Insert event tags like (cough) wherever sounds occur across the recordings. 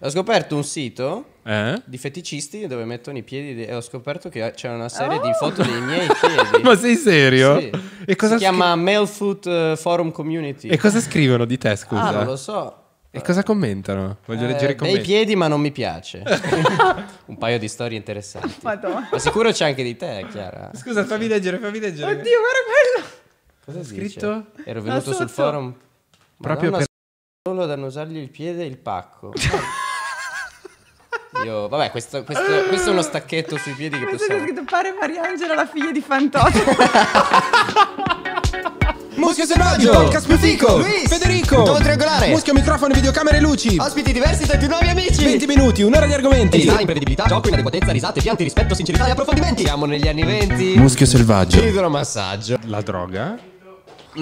Ho scoperto un sito eh? di feticisti dove mettono i piedi di... e ho scoperto che c'è una serie oh. di foto dei miei (laughs) piedi. Ma sei serio? Sì. si scri... chiama Mailfoot eh, Forum Community. E cosa scrivono di te, scusa? Ah, non lo so. E cosa commentano? Voglio eh, leggere i commenti. Dei piedi, ma non mi piace. (laughs) (laughs) un paio di storie interessanti. Madonna. Ma sicuro c'è anche di te, Chiara. Scusa, fammi leggere, fammi leggere. Oddio, guarda quello. Cosa hai scritto? Ero venuto sul forum. Madonna, Proprio per... Solo da non il piede e il pacco. Io, vabbè, questo, questo, questo, è uno stacchetto sui piedi che possiamo... Questo è scritto pare Mariangela, la figlia di Fantozzi. (laughs) Muschio selvaggio, podcast più fico, Luis, Federico, Don Triangolare, Muschio, microfoni, videocamere e luci, ospiti diversi tra i più nuovi amici, 20 minuti, un'ora di argomenti, Esità, imprevedibilità, gioco, inadeguatezza, risate, pianti, rispetto, sincerità e approfondimenti. Siamo negli anni 20, Muschio selvaggio, idromassaggio, la droga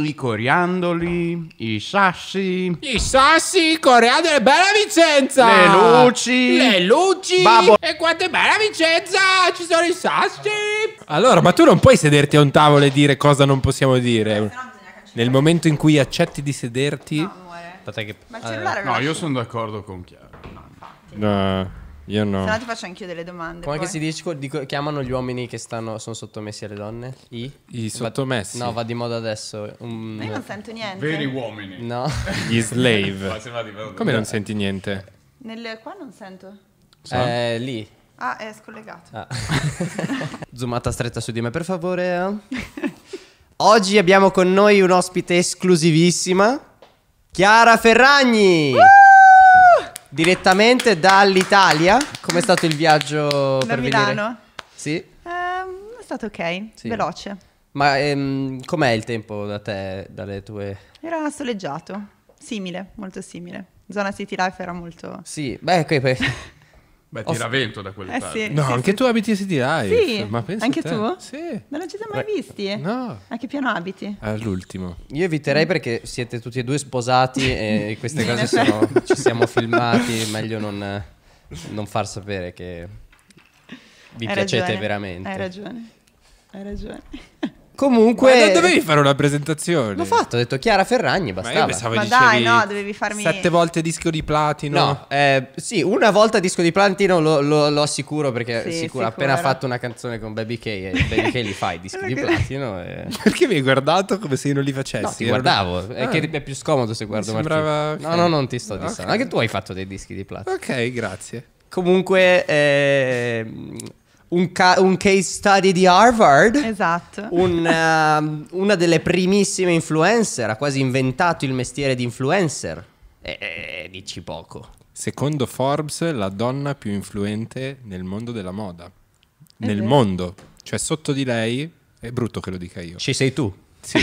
i coriandoli, i sassi. I sassi, i coriandoli, bella Vicenza! Le luci! Le luci! Babbo. E quanto è bella Vicenza! Ci sono i sassi! Allora, ma tu non puoi sederti a un tavolo e dire cosa non possiamo dire. Nel momento in cui accetti di sederti... No, amore. che... Ma il eh, cellulare eh. No, io sono d'accordo con Chiara. No, infatti. No. Io no. Se no ti faccio anch'io delle domande. Come poi. che si dice, dico, chiamano gli uomini che stanno, sono sottomessi alle donne? I? I sottomessi? Va, no, va di moda adesso. Um, Ma io non sento niente. Veri uomini. No. (laughs) Gli slave. Come non senti niente? Nel, qua non sento. So. Eh, lì. Ah, è scollegato. Ah. (laughs) Zoomata stretta su di me, per favore. Eh. (laughs) Oggi abbiamo con noi un'ospite esclusivissima, Chiara Ferragni. Uh! Direttamente dall'Italia, Come è mm. stato il viaggio da per Milano. venire? Sì. Um, è stato ok, sì. veloce. Ma um, com'è il tempo da te, dalle tue... Era soleggiato, simile, molto simile. Zona City Life era molto... Sì, beh, qui... (laughs) Beh, Tiravento da quelle eh, parti. Sì, no, sì, anche sì. tu abiti a City Life. Sì, ma pensa anche tu? Sì. Ma non ci siamo mai visti. No. A che piano abiti? All'ultimo. Io eviterei perché siete tutti e due sposati e (laughs) queste cose sono, ci siamo filmati, meglio non, non, far sapere che vi Hai piacete ragione. veramente. Hai ragione. Hai ragione. Comunque. Ma non dovevi fare una presentazione. L'ho fatto, ho detto Chiara Ferragni. Bastava. Ma, io Ma dai, no, dovevi farmi. Sette volte disco di platino. No, eh, sì, una volta disco di platino lo, lo, lo assicuro perché sì, sicuro, appena fatto una canzone con Baby K. E eh, Baby K li fai dischi di (laughs) platino. E... (laughs) Perché mi hai guardato come se io non li facessi? No, ti guardavo. Ah. È che ah. è più scomodo se guardo sembrava... No, no, non ti sto dissando. Okay. Anche tu hai fatto dei dischi di platino. Ok, grazie. Comunque. Eh... Un, ca- un, case study di Harvard. Esatto. Un, uh, una delle primissime influencer, ha quasi inventato il mestiere di influencer. E, e, dici poco. Secondo Forbes, la donna più influente nel mondo della moda. È nel mondo. Cioè, sotto di lei, è brutto che lo dica io. Ci sei tu. Sì.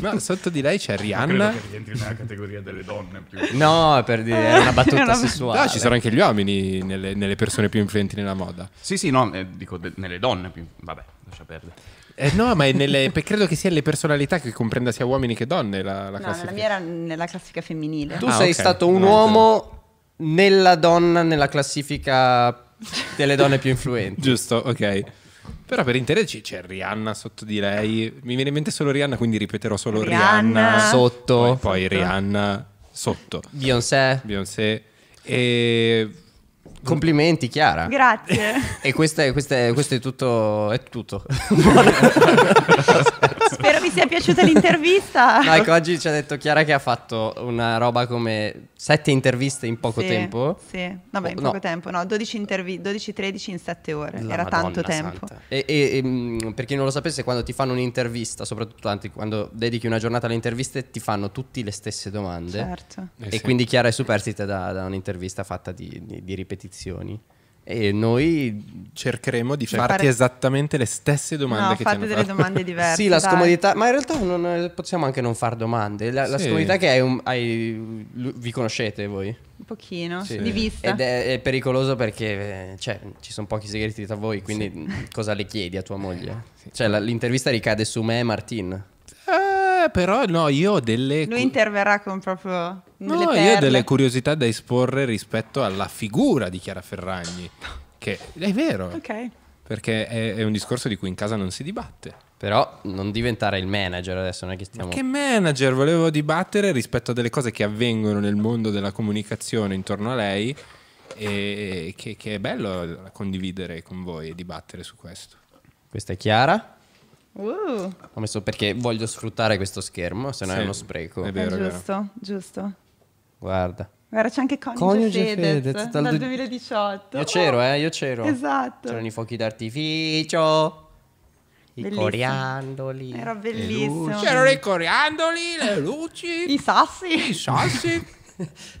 (laughs) no, sotto di lei c'è Rihanna. Credo che rientri nella categoria delle donne. Più. No, per dire, è una battuta (laughs) no, sessuale. No, ci sono anche gli uomini nelle, nelle, persone più influenti nella moda. Sì, sì, no, eh, dico de- nelle donne più... Vabbè, lascia perdere. Eh, no, ma nelle, credo che sia le personalità che comprenda sia uomini che donne la, la no, classifica. la mia era nella classifica femminile. Tu ah, sei okay. stato un no, uomo nella donna nella classifica delle donne più influenti. Giusto, ok. Però per interi c'è Rihanna sotto di lei. Mi viene in mente solo Rihanna, quindi ripeterò solo Rihanna, Rihanna sotto. Poi, poi sotto. Rihanna sotto. Beyoncé. Beyoncé. E Complimenti Chiara. Grazie. E questo è, questo è, questo è tutto. È tutto. (laughs) Spero vi sia piaciuta l'intervista. No, ecco, oggi ci ha detto Chiara che ha fatto una roba come sette interviste in poco sì, tempo. Sì, vabbè, in oh, poco no. tempo, no, 12-13 intervi- in sette ore. La Era Madonna tanto tempo. E, e, e, mm, per chi non lo sapesse, quando ti fanno un'intervista, soprattutto anzi, quando dedichi una giornata alle interviste, ti fanno tutti le stesse domande. Certo. Eh, e sì. quindi Chiara è superstite da, da un'intervista fatta di, di, di ripetizione condizioni. E noi cercheremo di cioè, farti fare... esattamente le stesse domande no, che ti hanno delle fatto. domande diverse. (laughs) sì, la dai. scomodità, ma in realtà non, eh, possiamo anche non fare domande. La, sì. la scomodità che hai, un, hai, vi conoscete voi? Un pochino, sì. di vista. Ed è, è pericoloso perché eh, cioè, ci sono pochi segreti tra voi, quindi sì. cosa le chiedi a tua moglie? Cioè, la, l'intervista ricade su me e Martin però no, io ho delle... Lui interverrà con proprio... No, io ho delle curiosità da esporre rispetto alla figura di Chiara Ferragni, che è vero. Ok. Perché è, è un discorso di cui in casa non si dibatte. Però non diventare il manager adesso, non è che stiamo... Ma che manager? Volevo dibattere rispetto a delle cose che avvengono nel mondo della comunicazione intorno a lei e che, che è bello condividere con voi e dibattere su questo. Questa è Chiara? Uh. Ho messo perché voglio sfruttare questo schermo, se no sì, è uno spreco. È vero, è giusto, vero. giusto. Guarda. Guarda, c'è anche Coniuge, Coniuge Fedez, Fedez dal, dal 2018. Io c'ero, oh. eh, io c'ero. Esatto. C'erano i fuochi d'artificio. Bellissimo. I coriandoli. Era bellissimo. C'erano i coriandoli, le (laughs) luci. I sassi. I sassi.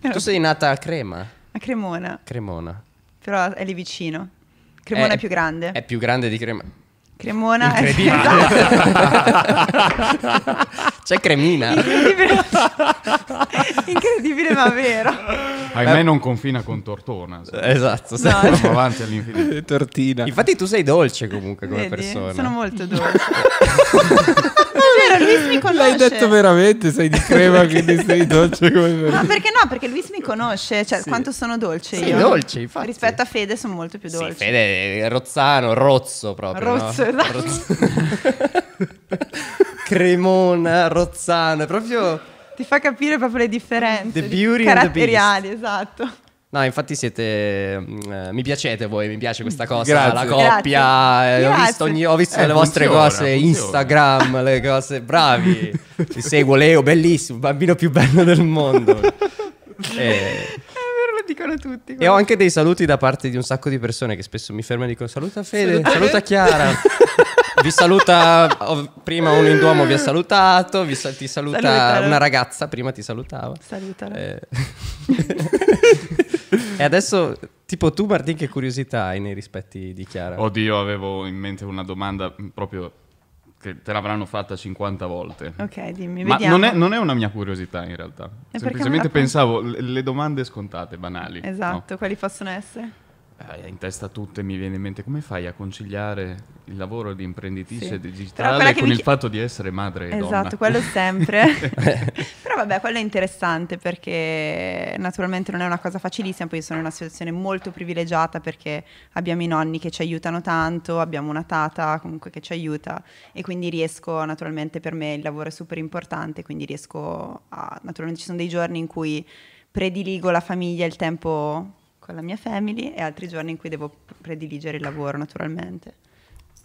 (laughs) tu sei nata a Crema? A Cremona. Cremona. Però è lì vicino. Cremona è, eh, è più grande. È più grande di Cremona. Cremona Incredibile. (laughs) C'è cremina. Incredibile. Incredibile ma vero. Ahimè eh. non confina con tortona. Esatto. No. Andiamo avanti all'infinito. Tortina. Infatti tu sei dolce comunque come Vedi? persona. Sono molto dolce. (laughs) vero, Luis mi conosce. L'hai detto veramente, sei di crema, quindi sei dolce come me. Ma perché no? Perché Luis mi conosce, cioè sì. quanto sono dolce sì, io. dolce, infatti. Rispetto a Fede sono molto più dolce. Sì, Fede è rozzano, rozzo proprio. Rozzo, no? esatto. Rozzo. (laughs) Cremona, rozzano, è proprio... Ti fa capire proprio le differenze the beauty caratteriali, and the beast. esatto. No, infatti siete. Mm, eh, mi piacete voi, mi piace questa cosa. Grazie. La coppia. Eh, ho, visto ogni, ho visto, eh, le vostre funziona, cose, funziona. Instagram, le cose. Bravi. Ti seguo, Leo, bellissimo, bambino più bello del mondo. eh, eh. eh dicono tutti. E ho anche dei saluti da parte di un sacco di persone che spesso mi fermano e dicono saluta Fede, saluta, saluta Chiara. (laughs) vi saluta, prima un in Duomo vi ha salutato, vi, ti saluta Salutalo. una ragazza, prima ti salutava. Salutala. Eh. (laughs) E adesso, tipo tu Martin, che curiosità hai nei rispetti di Chiara? Oddio, avevo in mente una domanda proprio che te l'avranno fatta 50 volte. Ok, dimmi, Ma vediamo. Non è, non è una mia curiosità in realtà. E Semplicemente pensavo le domande scontate, banali. Esatto, no? quali possono essere? Eh, in testa tutto e mi viene in mente come fai a conciliare il lavoro di imprenditrice sì. digitale con il chi... fatto di essere madre esatto, donna. quello sempre. (laughs) Però vabbè, quello è interessante perché naturalmente non è una cosa facilissima, poi sono in una situazione molto privilegiata perché abbiamo i nonni che ci aiutano tanto, abbiamo una tata comunque che ci aiuta e quindi riesco, naturalmente per me il lavoro è super importante, quindi riesco a... Naturalmente ci sono dei giorni in cui prediligo la famiglia, il tempo con la mia family e altri giorni in cui devo prediligere il lavoro naturalmente.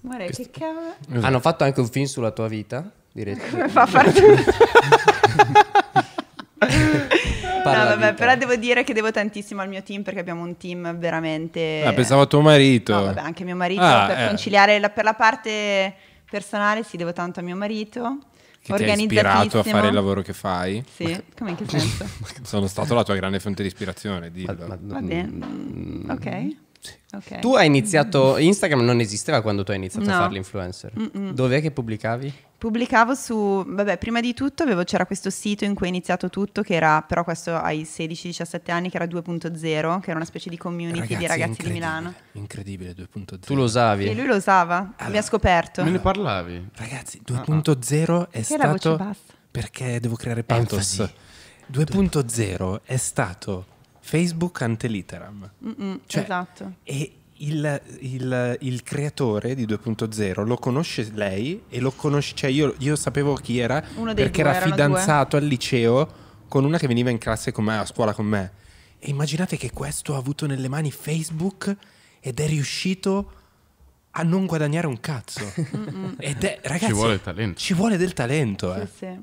Amore, che cavolo. Esatto. Hanno fatto anche un film sulla tua vita, direi. (laughs) Come fa a fare (laughs) No, vabbè, però devo dire che devo tantissimo al mio team perché abbiamo un team veramente... Ah, pensavo a tuo marito. No, vabbè, anche mio marito ah, per eh. conciliare la, per la parte personale, sì, devo tanto a mio marito che ti ha ispirato a fare il lavoro che fai. Sì, ma, come in che senso? sono stato la tua grande fonte di ispirazione, dillo. Va bene, mm, ok. Okay. Tu hai iniziato Instagram non esisteva quando tu hai iniziato no. a fare l'influencer. Mm-mm. Dov'è che pubblicavi? Pubblicavo su, vabbè, prima di tutto avevo, c'era questo sito in cui è iniziato tutto, che era però questo ai 16-17 anni, che era 2.0, che era una specie di community ragazzi, di ragazzi di Milano. Incredibile 2.0. Tu lo usavi? E lui lo usava, allora, mi ha scoperto. Me ne parlavi? Ragazzi, 2.0 ah, ah. è che stato... Perché devo creare pathos. 2.0 è stato Facebook anteliteram. Mm-mm, cioè, esatto. E il, il, il creatore di 2.0 lo conosce lei e lo conosce, cioè io, io sapevo chi era perché due, era fidanzato due. al liceo con una che veniva in classe con me, a scuola con me. E immaginate che questo ha avuto nelle mani Facebook ed è riuscito a non guadagnare un cazzo. Ed è, ragazzi, ci vuole talento. Ci vuole del talento. Sì, eh. sì.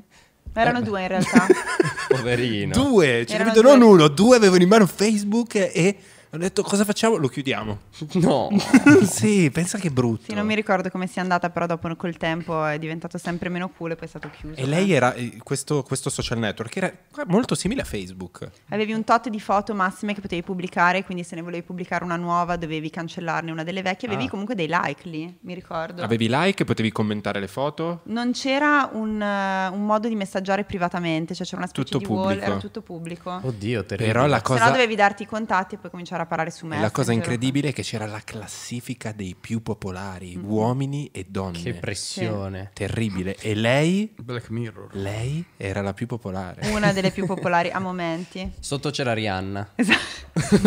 Erano eh due in realtà. (laughs) Poverino. Due, cioè, capito, due. non uno, due avevano in mano Facebook e ho detto cosa facciamo? Lo chiudiamo. (laughs) No. (laughs) sì, pensa che è brutto. Sì, non mi ricordo come sia andata, però dopo col tempo è diventato sempre meno cool e poi è stato chiuso. E eh. lei era eh, questo, questo social network era molto simile a Facebook. Avevi un tot di foto massime che potevi pubblicare, quindi se ne volevi pubblicare una nuova dovevi cancellarne una delle vecchie. Avevi ah. comunque dei like lì, mi ricordo. Avevi like e potevi commentare le foto? Non c'era un, eh, un, modo di messaggiare privatamente, cioè c'era una specie tutto di pubblico. wall, era tutto pubblico. Oddio, terribile. Però la cosa... Se no dovevi darti i contatti e poi cominciare a paraparare su me. La cosa incredibile è che c'era la classifica dei più popolari, mm. uomini e donne. Che pressione. Sì. Terribile. E lei... Black Mirror. Lei era la più popolare. Una delle più (laughs) popolari a momenti. Sotto c'era Rihanna. Esatto. (laughs)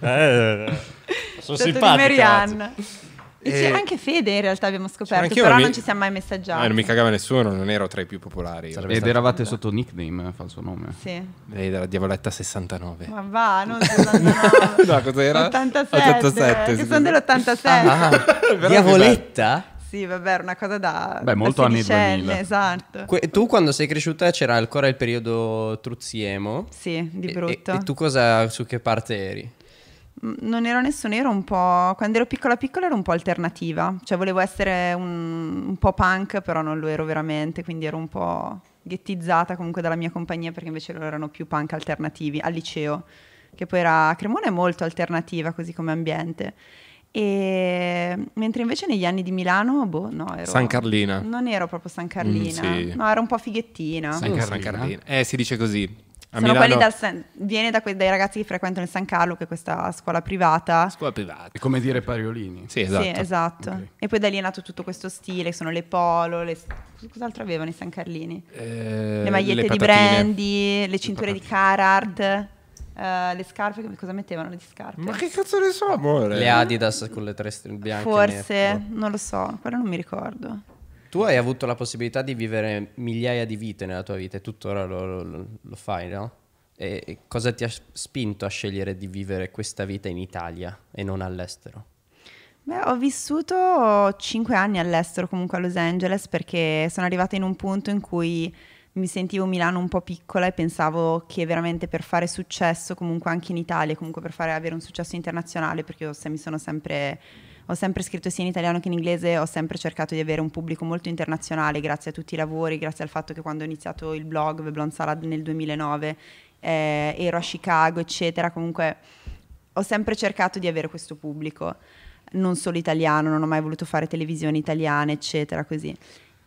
eh, sono Sotto simpatico. Rihanna. E c'era anche Fede in realtà abbiamo scoperto, però mi... non ci siamo mai messaggiati. Ah, non mi cagava nessuno, non ero tra i più popolari. Sarebbe Ed eravate tutta. sotto nickname, eh, fa il suo nome. Sì. Lei era Diavoletta 69. Ma va, non 69. (laughs) no, cos'era? 87. 87 che sono dell'87. Ah, (laughs) Diavoletta? Sì, vabbè, una cosa da... Beh, molto anni 2000. Esatto. Que- tu quando sei cresciuta c'era ancora il periodo truzziemo. Sì, di brutto. E, e, e tu cosa, su che parte eri? non ero nessuno, ero un po'. Quando ero piccola piccola ero un po' alternativa. Cioè volevo essere un, un po' punk, però non lo ero veramente, quindi ero un po' ghettizzata comunque dalla mia compagnia, perché invece loro erano più punk alternativi al liceo, che poi era Cremona è molto alternativa così come ambiente. E mentre invece negli anni di Milano, boh, no, ero... San Carlina. Non ero proprio San Carlina, mm, sì. no, ero un po' fighettina. San Carlina. San Carlina. Eh, si dice così, a Sono quelli dal San... viene da que... dai ragazzi che frequentano il San Carlo, che è questa scuola privata. Scuola privata. È come dire Pariolini. Sì, esatto. Sì, esatto. Okay. E poi da lì è nato tutto questo stile, sono le polo, le... cos'altro avevano i San Carlini? Eh, le magliette le di brandy, le cinture le di Carhartt. Uh, le scarpe, cosa mettevano le scarpe? Ma che cazzo ne so, amore? Le Adidas con le tre bianche. Forse, non lo so, però non mi ricordo. Tu hai avuto la possibilità di vivere migliaia di vite nella tua vita e tuttora lo, lo, lo fai, no? E, cosa ti ha spinto a scegliere di vivere questa vita in Italia e non all'estero? Beh, ho vissuto cinque anni all'estero, comunque a Los Angeles, perché sono arrivata in un punto in cui mi sentivo Milano un po' piccola e pensavo che veramente per fare successo comunque anche in Italia, comunque per fare, avere un successo internazionale, perché io mi sono sempre ho sempre scritto sia in italiano che in inglese, ho sempre cercato di avere un pubblico molto internazionale grazie a tutti i lavori, grazie al fatto che quando ho iniziato il blog Veblon Salad nel 2009 eh, ero a Chicago, eccetera, comunque ho sempre cercato di avere questo pubblico, non solo italiano, non ho mai voluto fare televisioni italiane, eccetera, così.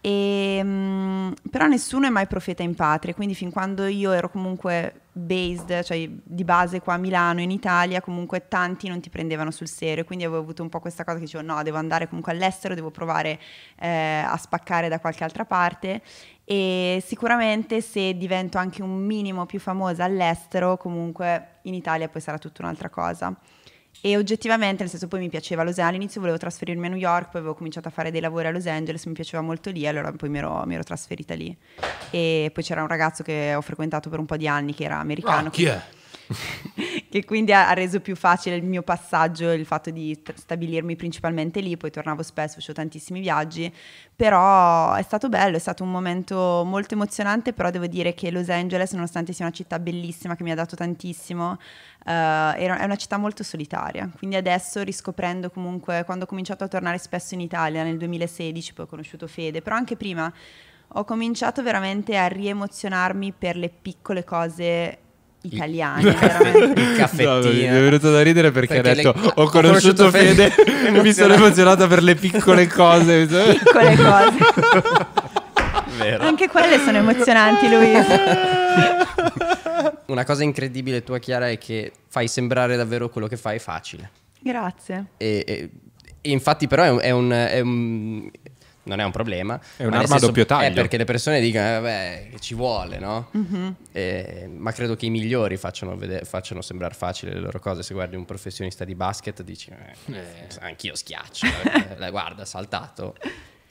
E, ehm, però nessuno è mai profeta in patria, quindi fin quando io ero comunque based, cioè di base qua a Milano, in Italia, comunque tanti non ti prendevano sul serio, quindi avevo avuto un po' questa cosa che dicevo no, devo andare comunque all'estero, devo provare eh, a spaccare da qualche altra parte e sicuramente se divento anche un minimo più famosa all'estero, comunque in Italia poi sarà tutta un'altra cosa. E oggettivamente, nel senso, poi mi piaceva Los Angeles. All'inizio volevo trasferirmi a New York, poi avevo cominciato a fare dei lavori a Los Angeles, mi piaceva molto lì, allora poi mi ero, mi ero trasferita lì. E poi c'era un ragazzo che ho frequentato per un po' di anni che era americano. Ah, chi è? (laughs) che quindi ha reso più facile il mio passaggio, il fatto di stabilirmi principalmente lì, poi tornavo spesso, facevo tantissimi viaggi, però è stato bello, è stato un momento molto emozionante, però devo dire che Los Angeles, nonostante sia una città bellissima che mi ha dato tantissimo, eh, è una città molto solitaria, quindi adesso riscoprendo comunque, quando ho cominciato a tornare spesso in Italia nel 2016, poi ho conosciuto Fede, però anche prima... Ho cominciato veramente a riemozionarmi per le piccole cose italiane. Il, (laughs) veramente. il caffettino. No, mi è venuto da ridere perché, perché ha detto: le... Ho conosciuto, Fede e (laughs) mi sono emozionata per le piccole cose. (laughs) piccole cose. Vero. Anche quelle sono emozionanti, Luisa. Una cosa incredibile tua, Chiara, è che fai sembrare davvero quello che fai facile. Grazie. E, e, e infatti, però, è un, è un non è un problema. È un'arma a doppio taglio. È eh, perché le persone dicono, eh, vabbè, ci vuole, no? Mm-hmm. E, ma credo che i migliori facciano, vedere, facciano sembrare facile le loro cose. Se guardi un professionista di basket dici, eh, eh. anch'io schiaccio, eh, la guarda, saltato.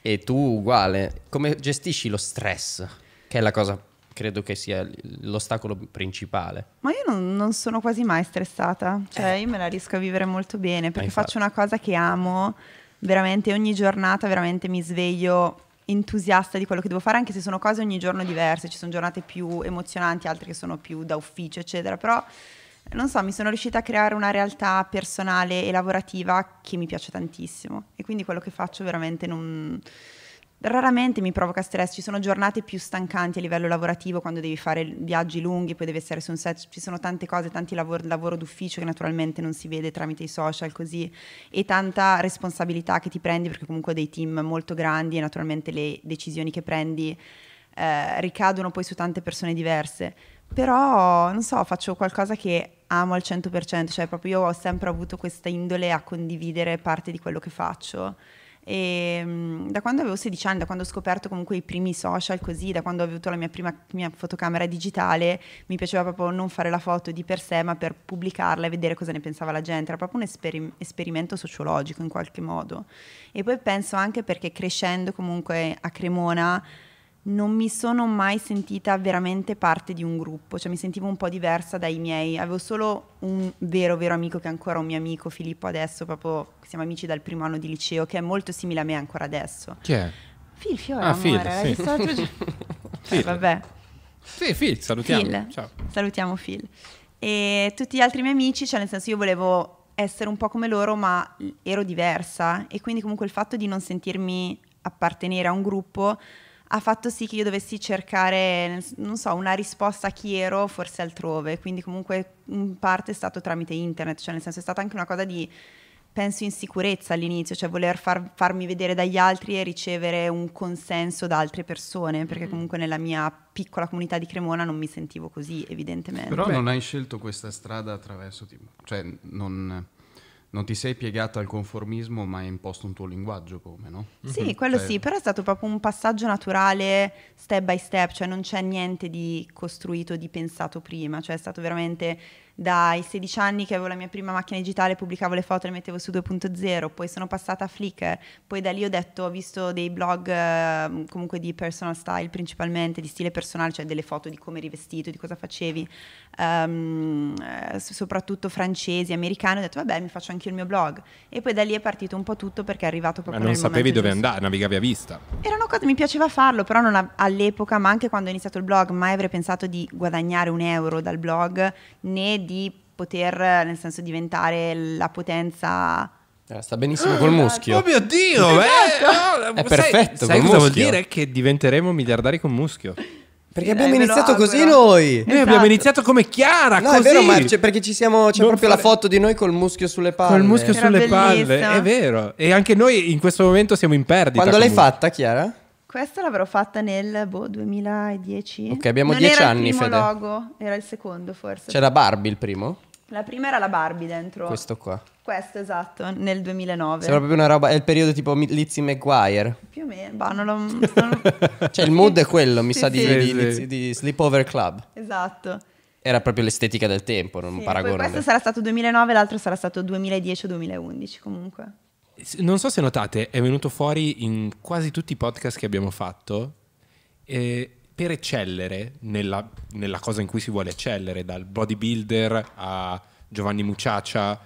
E tu uguale. Come gestisci lo stress? Che è la cosa credo che sia l'ostacolo principale. Ma io non, non sono quasi mai stressata, cioè eh. io me la riesco a vivere molto bene perché faccio una cosa che amo veramente ogni giornata veramente mi sveglio entusiasta di quello che devo fare, anche se sono cose ogni giorno diverse, ci sono giornate più emozionanti, altre che sono più da ufficio, eccetera, però non so, mi sono riuscita a creare una realtà personale e lavorativa che mi piace tantissimo e quindi quello che faccio veramente non raramente mi provoca stress, ci sono giornate più stancanti a livello lavorativo quando devi fare viaggi lunghi, poi devi essere su un set, ci sono tante cose, tanti lavoro, lavoro d'ufficio che naturalmente non si vede tramite i social così e tanta responsabilità che ti prendi perché comunque ho dei team molto grandi e naturalmente le decisioni che prendi eh, ricadono poi su tante persone diverse. Però, non so, faccio qualcosa che amo al 100%, cioè proprio io ho sempre avuto questa indole a condividere parte di quello che faccio e, ehm, da quando avevo 16 anni, da quando ho scoperto comunque i primi social così, da quando ho avuto la mia prima mia fotocamera digitale, mi piaceva proprio non fare la foto di per sé, ma per pubblicarla e vedere cosa ne pensava la gente. Era proprio un esperi- esperimento sociologico in qualche modo. E poi penso anche perché crescendo comunque a Cremona non mi sono mai sentita veramente parte di un gruppo, cioè mi sentivo un po' diversa dai miei, avevo solo un vero vero amico che è ancora un mio amico Filippo adesso, proprio siamo amici dal primo anno di liceo, che è molto simile a me ancora adesso. Chi è? Phil Fiore, ah, amore, Phil, l'hai sì. visto l'altro giorno? (laughs) Eh, Phil. vabbè. Sì, Phil, salutiamo. Phil. Ciao. Salutiamo Phil. E tutti gli altri miei amici, cioè nel senso io volevo essere un po' come loro, ma ero diversa e quindi comunque il fatto di non sentirmi appartenere a un gruppo ha fatto sì che io dovessi cercare, non so, una risposta a chi ero forse altrove, quindi comunque in parte è stato tramite internet, cioè nel senso è stata anche una cosa di, penso, insicurezza all'inizio, cioè voler far, farmi vedere dagli altri e ricevere un consenso da altre persone, perché mm-hmm. comunque nella mia piccola comunità di Cremona non mi sentivo così, evidentemente. Però Beh. non hai scelto questa strada attraverso, tipo, cioè non non ti sei piegata al conformismo, ma hai imposto un tuo linguaggio, come no? Sì, mhm. quello cioè sì, però è stato proprio un passaggio naturale, step by step, cioè non c'è niente di costruito, di pensato prima, cioè è stato veramente dai 16 anni che avevo la mia prima macchina digitale, pubblicavo le foto e le mettevo su 2.0, poi sono passata a Flickr, poi da lì ho detto, ho visto dei blog eh, comunque di personal style principalmente, di stile personale, cioè delle foto di come eri vestito, di cosa facevi, um, soprattutto francesi, americani, ho detto vabbè mi faccio anche il mio blog e poi da lì è partito un po' tutto perché è arrivato proprio... Ma non sapevi dove giusto. andare, navigavi a vista. Erano cose, mi piaceva farlo, però non a, all'epoca, ma anche quando ho iniziato il blog, mai avrei pensato di guadagnare un euro dal blog né di di poter, nel senso, diventare la potenza... Eh, sta benissimo col ah, muschio. Oh mio Dio, (laughs) esatto. eh, è perfetto. Sai cosa vuol dire? Che diventeremo miliardari con muschio. Perché eh, abbiamo Dai, iniziato così però. noi. Noi eh, esatto. abbiamo iniziato come Chiara. No, così. è vero, Marce, perché ci siamo, c'è non proprio fare... la foto di noi col muschio sulle palle. Col muschio Era sulle bellissimo. palle, è vero. E anche noi in questo momento siamo in perdita. Quando l'hai fatta, Chiara? Questa l'avrò fatta nel boh, 2010. Ok, abbiamo non dieci anni. Il primo Fede. logo, era il secondo forse. C'era Barbie il primo? La prima era la Barbie dentro. Questo qua. Questo esatto, nel 2009. Sembra proprio una roba. È il periodo tipo Lizzie McGuire. Più o meno. Bah, non l'ho, non (laughs) cioè, il mood è quello, mi (laughs) sì, sa, sì. Di, di, di Sleepover Club. Esatto. Era proprio l'estetica del tempo, non sì, paragone. Questo sarà stato 2009, l'altro sarà stato 2010 2011 comunque non so se notate, è venuto fuori in quasi tutti i podcast che abbiamo fatto. Eh, per eccellere nella, nella, cosa in cui si vuole eccellere, dal bodybuilder a Giovanni Mucciaccia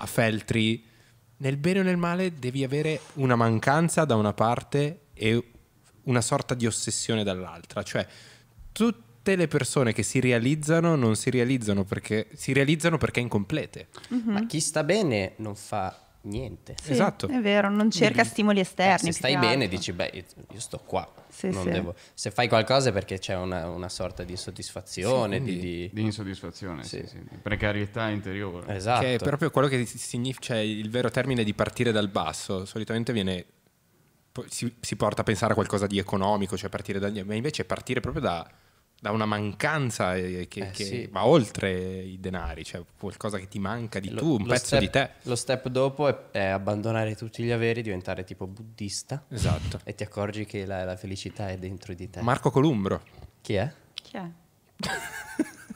a Feltri, nel bene o nel male devi avere una mancanza da una parte e una sorta di ossessione dall'altra. Cioè, tutte le persone che si realizzano non si realizzano perché si realizzano perché incomplete. Mm-hmm. Ma mhm. chi sta bene non fa niente. Sì, esatto. È vero, non cerca stimoli esterni. Eh, se stai bene altro. dici, beh, io sto qua. Sì, sì. Devo... Se fai qualcosa è perché c'è una, una sorta di insoddisfazione. Di, di... di, insoddisfazione, di precarietà interiore. Esatto. Che è proprio quello che significa, cioè, il vero termine di partire dal basso, solitamente viene si, si, porta a pensare a qualcosa di economico, cioè partire da, ma invece partire proprio da da una mancanza eh, eh, che, eh, che sì. va oltre i denari, cioè qualcosa che ti manca di lo, tu, un pezzo step, di te. Lo step dopo è, è, abbandonare tutti gli averi, diventare tipo buddista. Esatto. E ti accorgi che la, la felicità è dentro di te. Marco Columbro. Chi è? Chi è?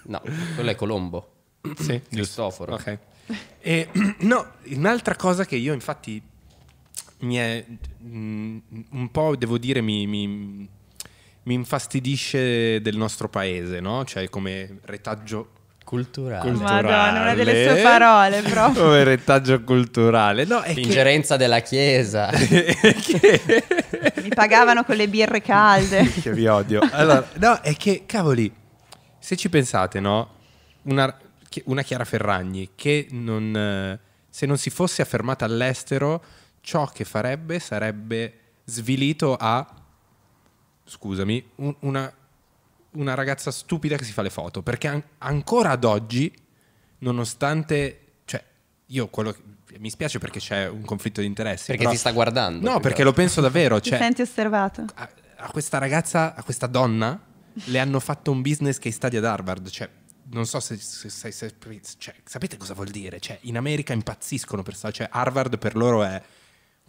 no, quello è Colombo. Sì, (clears throat) Cristoforo. Ok. E, (clears throat) no, un'altra cosa che io infatti mi è mh, mm, un po', devo dire, mi, mi mi infastidisce del nostro paese, no? Cioè come retaggio culturale. culturale. Madonna, una delle sue parole proprio. Come retaggio culturale. No, Ingerenza che... della Chiesa. (laughs) che... Mi pagavano con le birre calde. (laughs) che vi odio. Allora, no, è che, cavoli, se ci pensate, no? Una, una Chiara Ferragni che non, eh, se non si fosse affermata all'estero, ciò che farebbe sarebbe svilito a scusami, un, una, una, ragazza stupida che si fa le foto, perché an- ancora ad oggi, nonostante, cioè, io quello che, mi spiace perché c'è un conflitto di interessi. Perché però, ti sta guardando. No, perché lo penso davvero. Cioè, ti senti osservato. A, a, questa ragazza, a questa donna, le hanno fatto un business che studia ad Harvard, cioè, non so se, se, se, se cioè, sapete cosa vuol dire, cioè, in America impazziscono per cioè Harvard per loro è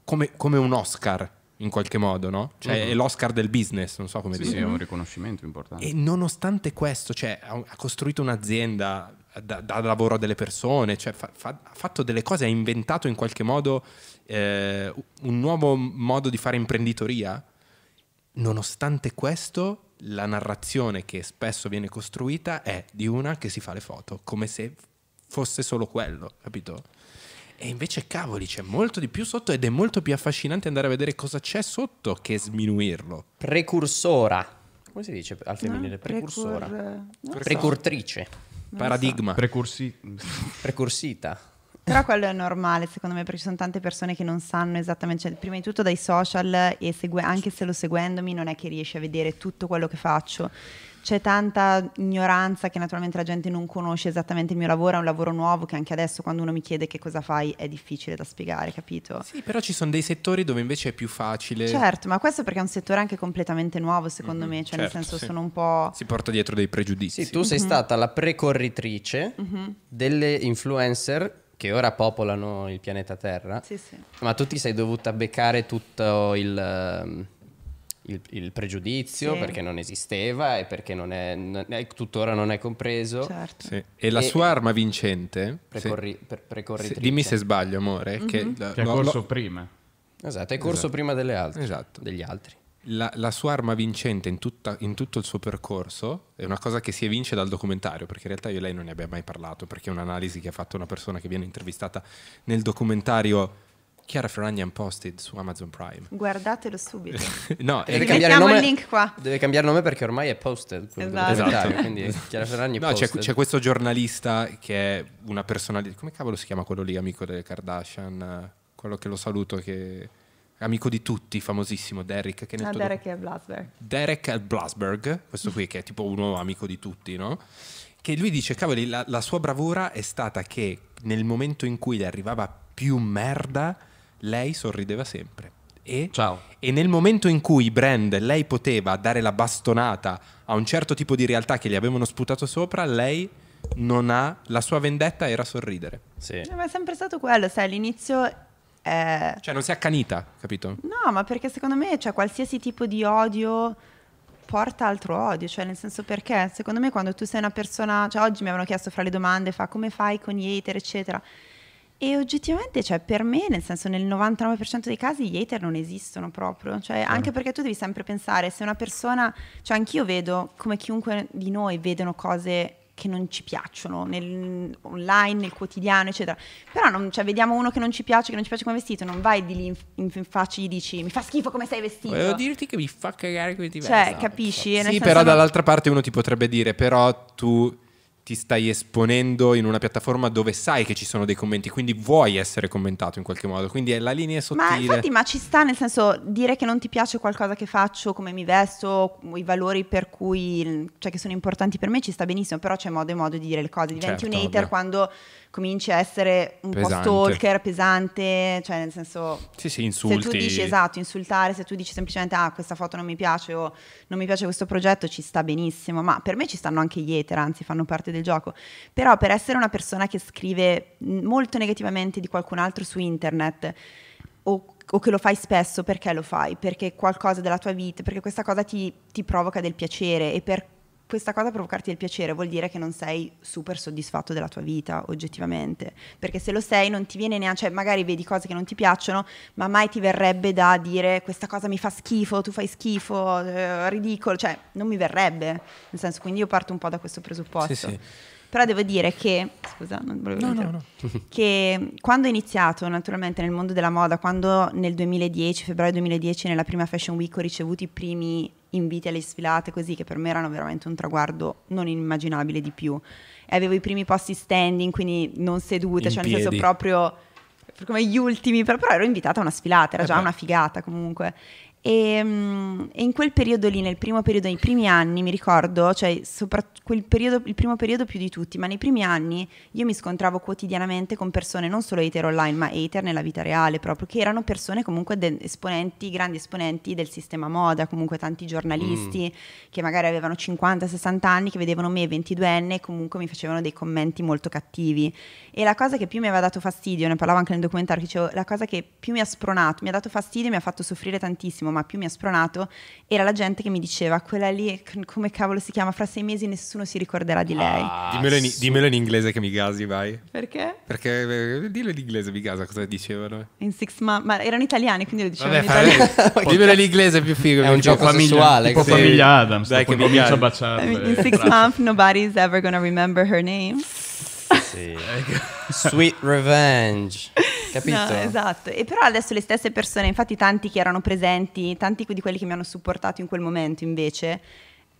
come, come un Oscar, in qualche modo, no? Cioè, uh mm-hmm. -huh. è l'Oscar del business, non so come sì, dire. Sì, è un mm-hmm. riconoscimento importante. E nonostante questo, cioè, ha costruito un'azienda, da, dà lavoro a delle persone, cioè, fa, fa, ha fatto delle cose, ha inventato in qualche modo eh, un nuovo modo di fare imprenditoria. Nonostante questo, la narrazione che spesso viene costruita è di una che si fa le foto, come se fosse solo quello, capito? E invece, cavoli, c'è molto di più sotto ed è molto più affascinante andare a vedere cosa c'è sotto che sminuirlo. Precursora. Come si dice al femminile? Precursora. Precur... Precurtrice. Eh, non Paradigma. So. Precursi... Precursita. Però quello è normale, secondo me, perché ci sono tante persone che non sanno esattamente, cioè, prima di tutto dai social e segue, anche se lo seguendomi non è che riesci a vedere tutto quello che faccio c'è tanta ignoranza che naturalmente la gente non conosce esattamente il mio lavoro, è un lavoro nuovo che anche adesso quando uno mi chiede che cosa fai è difficile da spiegare, capito? Sì, però ci sono dei settori dove invece è più facile. Certo, ma questo perché è un settore anche completamente nuovo secondo mm-hmm, me, cioè certo, nel senso sì. sono un po'... Si porta dietro dei pregiudizi. Sì, tu mm-hmm. sei mhm. stata la precorritrice mm-hmm. delle influencer che ora popolano il pianeta Terra, sì, sì. ma tu ti sei dovuta beccare tutto il, ehm, il, il pregiudizio sì. perché non esisteva e perché non è, non è, tuttora non è compreso. Certo. Sì. E, e la sua arma vincente... Precorri, sì. pre- dimmi se sbaglio, amore. Mm-hmm. Che, mhm. che è corso lo... prima. Esatto, è corso esatto. prima delle altre, esatto. degli altri. La, la, sua arma vincente in, tutta, in, tutto il suo percorso è una cosa che si evince dal documentario, perché in realtà io e lei non ne abbiamo mai parlato, perché è un'analisi che ha fatto una persona che viene intervistata nel documentario Chiara Ferragni Unposted su Amazon Prime. Guardatelo subito. (laughs) no, deve cambiare nome, il link qua. Deve cambiare nome perché ormai è posted. Esatto. esatto. quindi (laughs) Chiara Ferragni no, c'è, c'è, questo giornalista che è una personalità. Come cavolo si chiama quello lì, amico delle Kardashian? Quello che lo saluto, che amico di tutti, famosissimo, Derek. Che ne ah, Derek e Blasberg. Derek e Blasberg, questo qui che è tipo uno amico di tutti, no? Che lui dice, cavoli, la, la sua bravura è stata che nel momento in cui le arrivava più merda lei sorrideva sempre. E, e, nel momento in cui Brand lei poteva dare la bastonata a un certo tipo di realtà che gli avevano sputato sopra, lei non ha. La sua vendetta era sorridere. Sì. No, ma è sempre stato quello, sai, all'inizio. È... Eh, cioè, non si è accanita, capito? No, ma perché secondo me, cioè, qualsiasi tipo di odio porta altro odio, cioè nel senso perché secondo me quando tu sei una persona, cioè oggi mi avevano chiesto fra le domande, fa come fai con gli hater eccetera, e oggettivamente, cioè, per me, nel senso, nel 99% dei casi gli hater non esistono proprio, cioè, certo. anche perché tu devi sempre pensare, se una persona, cioè, anch'io vedo, come chiunque di noi, vedono cose che non ci piacciono nel, online, nel quotidiano, eccetera. Però non, cioè, vediamo uno che non ci piace, che non ci piace come vestito, non vai di lì in, in, faccia e gli dici mi fa schifo come sei vestito. Volevo dirti che mi fa cagare come ti cioè, vesti. Cioè, capisci? sì, però non... dall'altra parte uno ti potrebbe dire però tu ti stai esponendo in una piattaforma dove sai che ci sono dei commenti, quindi vuoi essere commentato in qualche modo, quindi la linea è sottile. Ma infatti, ma ci sta nel senso dire che non ti piace qualcosa che faccio, come mi vesto, i valori per cui, cioè che sono importanti per me, ci sta benissimo, però c'è modo e modo di dire le cose, diventi certo, un hater ovvio. quando cominci a essere un pesante. po' stalker, pesante, cioè nel senso... Sì, sì, insulti. Se tu dici, esatto, insultare, se tu dici semplicemente ah questa foto non mi piace o non mi piace questo progetto, ci sta benissimo, ma per me ci stanno anche gli eter, anzi fanno parte del gioco. Però per essere una persona che scrive mm, molto negativamente di qualcun altro su internet o o che lo fai spesso perché lo fai, perché qualcosa della tua vita, perché questa cosa ti, ti provoca del piacere e per questa cosa provocarti il piacere vuol dire che non sei super soddisfatto della tua vita oggettivamente, perché se lo sei non ti viene neanche, cioè magari vedi cose che non ti piacciono, ma mai ti verrebbe da dire questa cosa mi fa schifo, tu fai schifo, eh, ridicolo, cioè non mi verrebbe, nel senso quindi io parto un po' da questo presupposto. Sì, sì. Però devo dire che, scusa, non volevo no, no, no. (laughs) che quando ho iniziato naturalmente nel mondo della moda, quando nel 2010, febbraio 2010, nella prima Fashion Week ho ricevuto i primi inviti alle sfilate così che per me erano veramente un traguardo non immaginabile di più. E avevo i primi posti standing, quindi non sedute In cioè piedi. nel senso proprio come gli ultimi, però, ero invitata a una sfilata, era eh già una figata comunque. E, ehm, e, in quel periodo lì, nel primo periodo, nei primi anni, mi ricordo, cioè sopra quel periodo, il primo periodo più di tutti, ma nei primi anni io mi scontravo quotidianamente con persone, non solo hater online, ma hater nella vita reale proprio, che erano persone comunque de- esponenti, grandi esponenti del sistema moda, comunque tanti giornalisti mm. che magari avevano 50-60 anni, che vedevano me 22enne e comunque mi facevano dei commenti molto cattivi. E la cosa che più mi aveva dato fastidio, ne parlavo anche nel documentario, dicevo, la cosa che più mi ha spronato, mi ha dato fastidio e mi ha fatto soffrire tantissimo ma più mi ha spronato era la gente che mi diceva quella lì, come cavolo si chiama, fra sei mesi nessuno si ricorderà di lei. Ah, dimmelo, in, dimmelo, in, inglese che mi gasi, vai. Perché? Perché, eh, dillo in inglese, mi gasa, cosa dicevano. In six months, ma erano italiani, quindi lo dicevano Vabbè, in italiano. dimmelo in inglese, è più figo. È un gioco familiare. Un po' famiglia Adams, dai che comincio a baciare. In six months nobody's ever gonna remember her name sì, (laughs) ecco. Sweet Revenge. Capito? No, esatto. E però adesso le stesse persone, infatti tanti che erano presenti, tanti di quelli che mi hanno supportato in quel momento invece,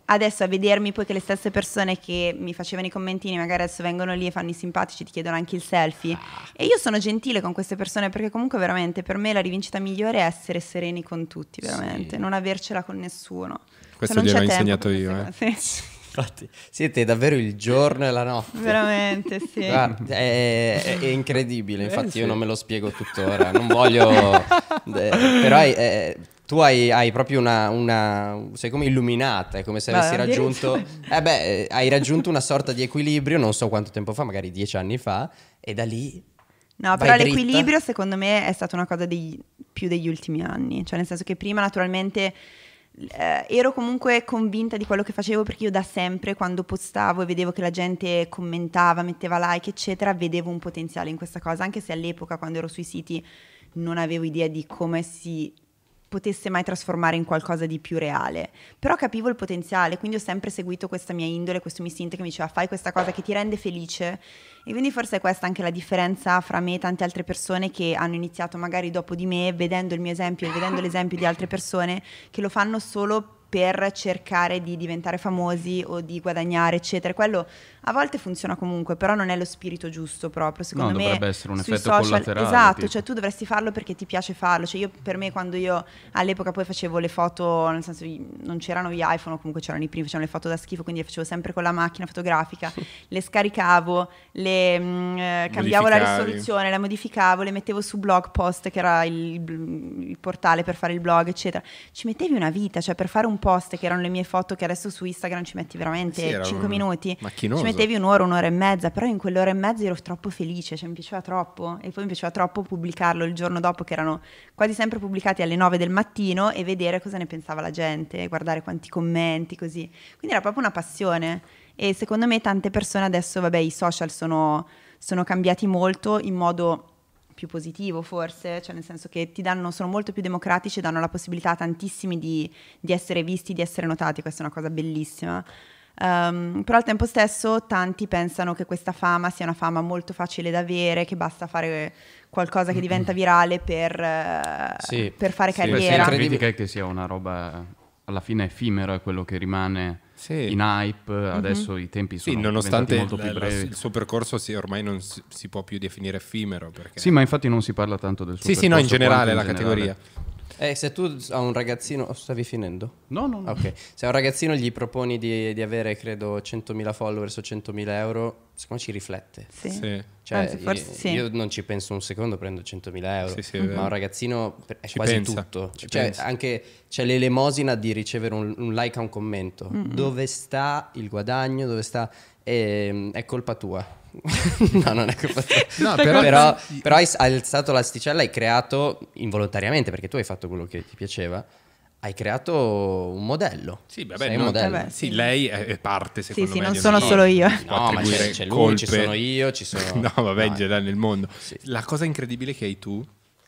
adesso a vedermi poi che le stesse persone che mi facevano i commentini magari adesso vengono lì e fanno i simpatici, ti chiedono anche il selfie. Ah. E io sono gentile con queste persone perché comunque veramente per me la rivincita migliore è essere sereni con tutti, veramente, sì. non avercela con nessuno. Questo gliel'ho insegnato io. Eh. (laughs) Sì. Infatti, siete davvero il giorno e la notte. Veramente, sì. Guarda, è, è, incredibile, infatti eh, sì. io non me lo spiego tuttora, non voglio... (laughs) eh, però è, è, tu hai, hai proprio una, una, sei come illuminata, è come se avessi Vabbè, raggiunto... Eh beh, hai raggiunto una sorta di equilibrio, non so quanto tempo fa, magari dieci anni fa, e da lì... No, però dritta. l'equilibrio secondo me è stata una cosa dei, più degli ultimi anni, cioè nel senso che prima naturalmente eh, ero comunque convinta di quello che facevo perché io da sempre quando postavo e vedevo che la gente commentava, metteva like, eccetera, vedevo un potenziale in questa cosa, anche se all'epoca quando ero sui siti non avevo idea di come si potesse mai trasformare in qualcosa di più reale. Però capivo il potenziale, quindi ho sempre seguito questa mia indole, questo mio istinto che mi diceva fai questa cosa che ti rende felice. E quindi forse è questa anche la differenza fra me e tante altre persone che hanno iniziato magari dopo di me, vedendo il mio esempio e vedendo l'esempio di altre persone che lo fanno solo per per cercare di diventare famosi o di guadagnare, eccetera. Quello a volte funziona comunque, però non è lo spirito giusto proprio, secondo no, me. dovrebbe essere un effetto social, collaterale. Esatto, tipo. cioè tu dovresti farlo perché ti piace farlo. Cioè io per me quando io all'epoca poi facevo le foto, nel senso non c'erano gli iPhone, comunque c'erano i primi, facevano le foto da schifo, quindi le facevo sempre con la macchina fotografica, le scaricavo, le mh, mm, eh, cambiavo la risoluzione, la modificavo, le mettevo su blog post che era il, il portale per fare il blog, eccetera. Ci mettevi una vita, cioè per fare un post che erano le mie foto che adesso su Instagram ci metti veramente sì, 5 minuti. Macchinoso. Ci mettevi un'ora, un'ora e mezza, però in quell'ora e mezza ero troppo felice, cioè mi piaceva troppo e poi mi piaceva troppo pubblicarlo il giorno dopo che erano quasi sempre pubblicati alle 9 del mattino e vedere cosa ne pensava la gente, guardare quanti commenti così. Quindi era proprio una passione e secondo me tante persone adesso, vabbè, i social sono, sono cambiati molto in modo più positivo forse, cioè nel senso che ti danno, sono molto più democratici e danno la possibilità a tantissimi di, di essere visti, di essere notati, questa è una cosa bellissima. Um, però al tempo stesso tanti pensano che questa fama sia una fama molto facile da avere, che basta fare qualcosa che diventa (clears throat) virale per, sì, per fare sì, carriera. La critica è che sia una roba alla fine effimera, quello che rimane sì. in hype, mhm. adesso mm-hmm. i tempi sono sì, nonostante molto più brevi. il suo percorso si, ormai non si, si, può più definire effimero. Perché... Sì, ma infatti non si parla tanto del suo sì, percorso. Sì, sì, no, in generale in la generale. categoria. Eh, se tu a un ragazzino. Oh, stavi finendo? No, no, no. Ah, okay. Se a un ragazzino gli proponi di, di avere, credo, 100.000 followers o 100.000 euro, secondo me ci riflette. Sì. sì. Cioè, Anzi, forse io, sì. io non ci penso un secondo, prendo 100.000 euro. Sì, sì, ma un ragazzino è ci quasi pensa, tutto. Cioè, pensa. anche c'è l'elemosina di ricevere un, un like a un commento. Mm-hmm. Dove sta il guadagno? Dove sta. Eh, è colpa tua. (laughs) no, non è che posso... no, (laughs) però... Però, però hai alzato l'asticella, hai creato involontariamente, perché tu hai fatto quello che ti piaceva, hai creato un modello. Sì, vabbè, Sei non, modello. Vabbè, sì. sì. lei è parte, secondo sì, me. Sì, non sono no, solo io. No, ma c'è, c'è lui, ci sono io, ci sono... (laughs) no, vabbè, no, in nel mondo. Sì. La cosa incredibile che hai tu,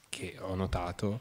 che ho notato,